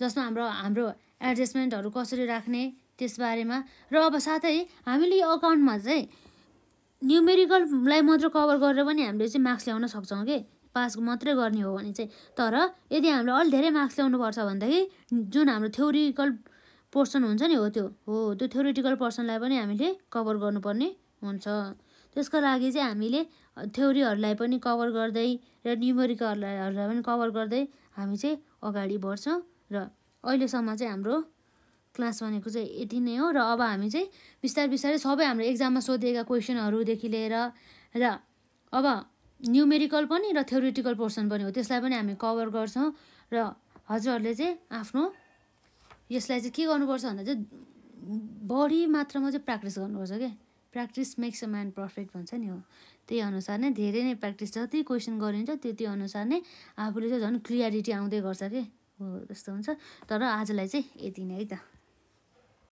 S1: जसमा हाम्रो हाम्रो एडजस्टमेन्टहरू कसरी राख्ने त्यसबारेमा र अब साथै हामीले यो अकाउन्टमा चाहिँ न्युमेरिकललाई मात्र कभर गरेर पनि हामीले चाहिँ मार्क्स ल्याउन सक्छौँ कि पास मात्रै गर्ने हो भने चाहिँ तर यदि हामीले अलि धेरै मार्क्स ल्याउनुपर्छ भनेदेखि जुन हाम्रो थ्योरिकल पोर्सन हुन्छ नि हो त्यो हो त्यो थ्योरिटिकल पोर्सनलाई पनि हामीले कभर गर्नुपर्ने हुन्छ त्यसको लागि चाहिँ हामीले थ्योरीहरूलाई पनि कभर गर्दै र न्युमेरिकहरूलाई पनि कभर गर्दै हामी चाहिँ अगाडि बढ्छौँ र अहिलेसम्म चाहिँ हाम्रो क्लास भनेको चाहिँ यति नै हो र अब हामी चाहिँ बिस्तारै बिस्तारै सबै हाम्रो एक्जाममा सोधिएका क्वेसनहरूदेखि लिएर र अब न्युमेरिकल पनि र थ्योरिटिकल पोर्सन पनि हो त्यसलाई पनि हामी कभर गर्छौँ र हजुरहरूले चाहिँ आफ्नो यसलाई चाहिँ के गर्नुपर्छ भन्दा चाहिँ बढी मात्रामा चाहिँ प्र्याक्टिस गर्नुपर्छ क्या practice makes a man perfect भन्छ नि हो त्यही अनुसार नै धेरै नै प्र्याक्टिस जति क्वेसन गरिन्छ त्यति अनुसार नै आफूले चाहिँ झन् क्लियरिटी आउँदै गर्छ कि हो त्यस्तो हुन्छ तर आजलाई चाहिँ यति नै है त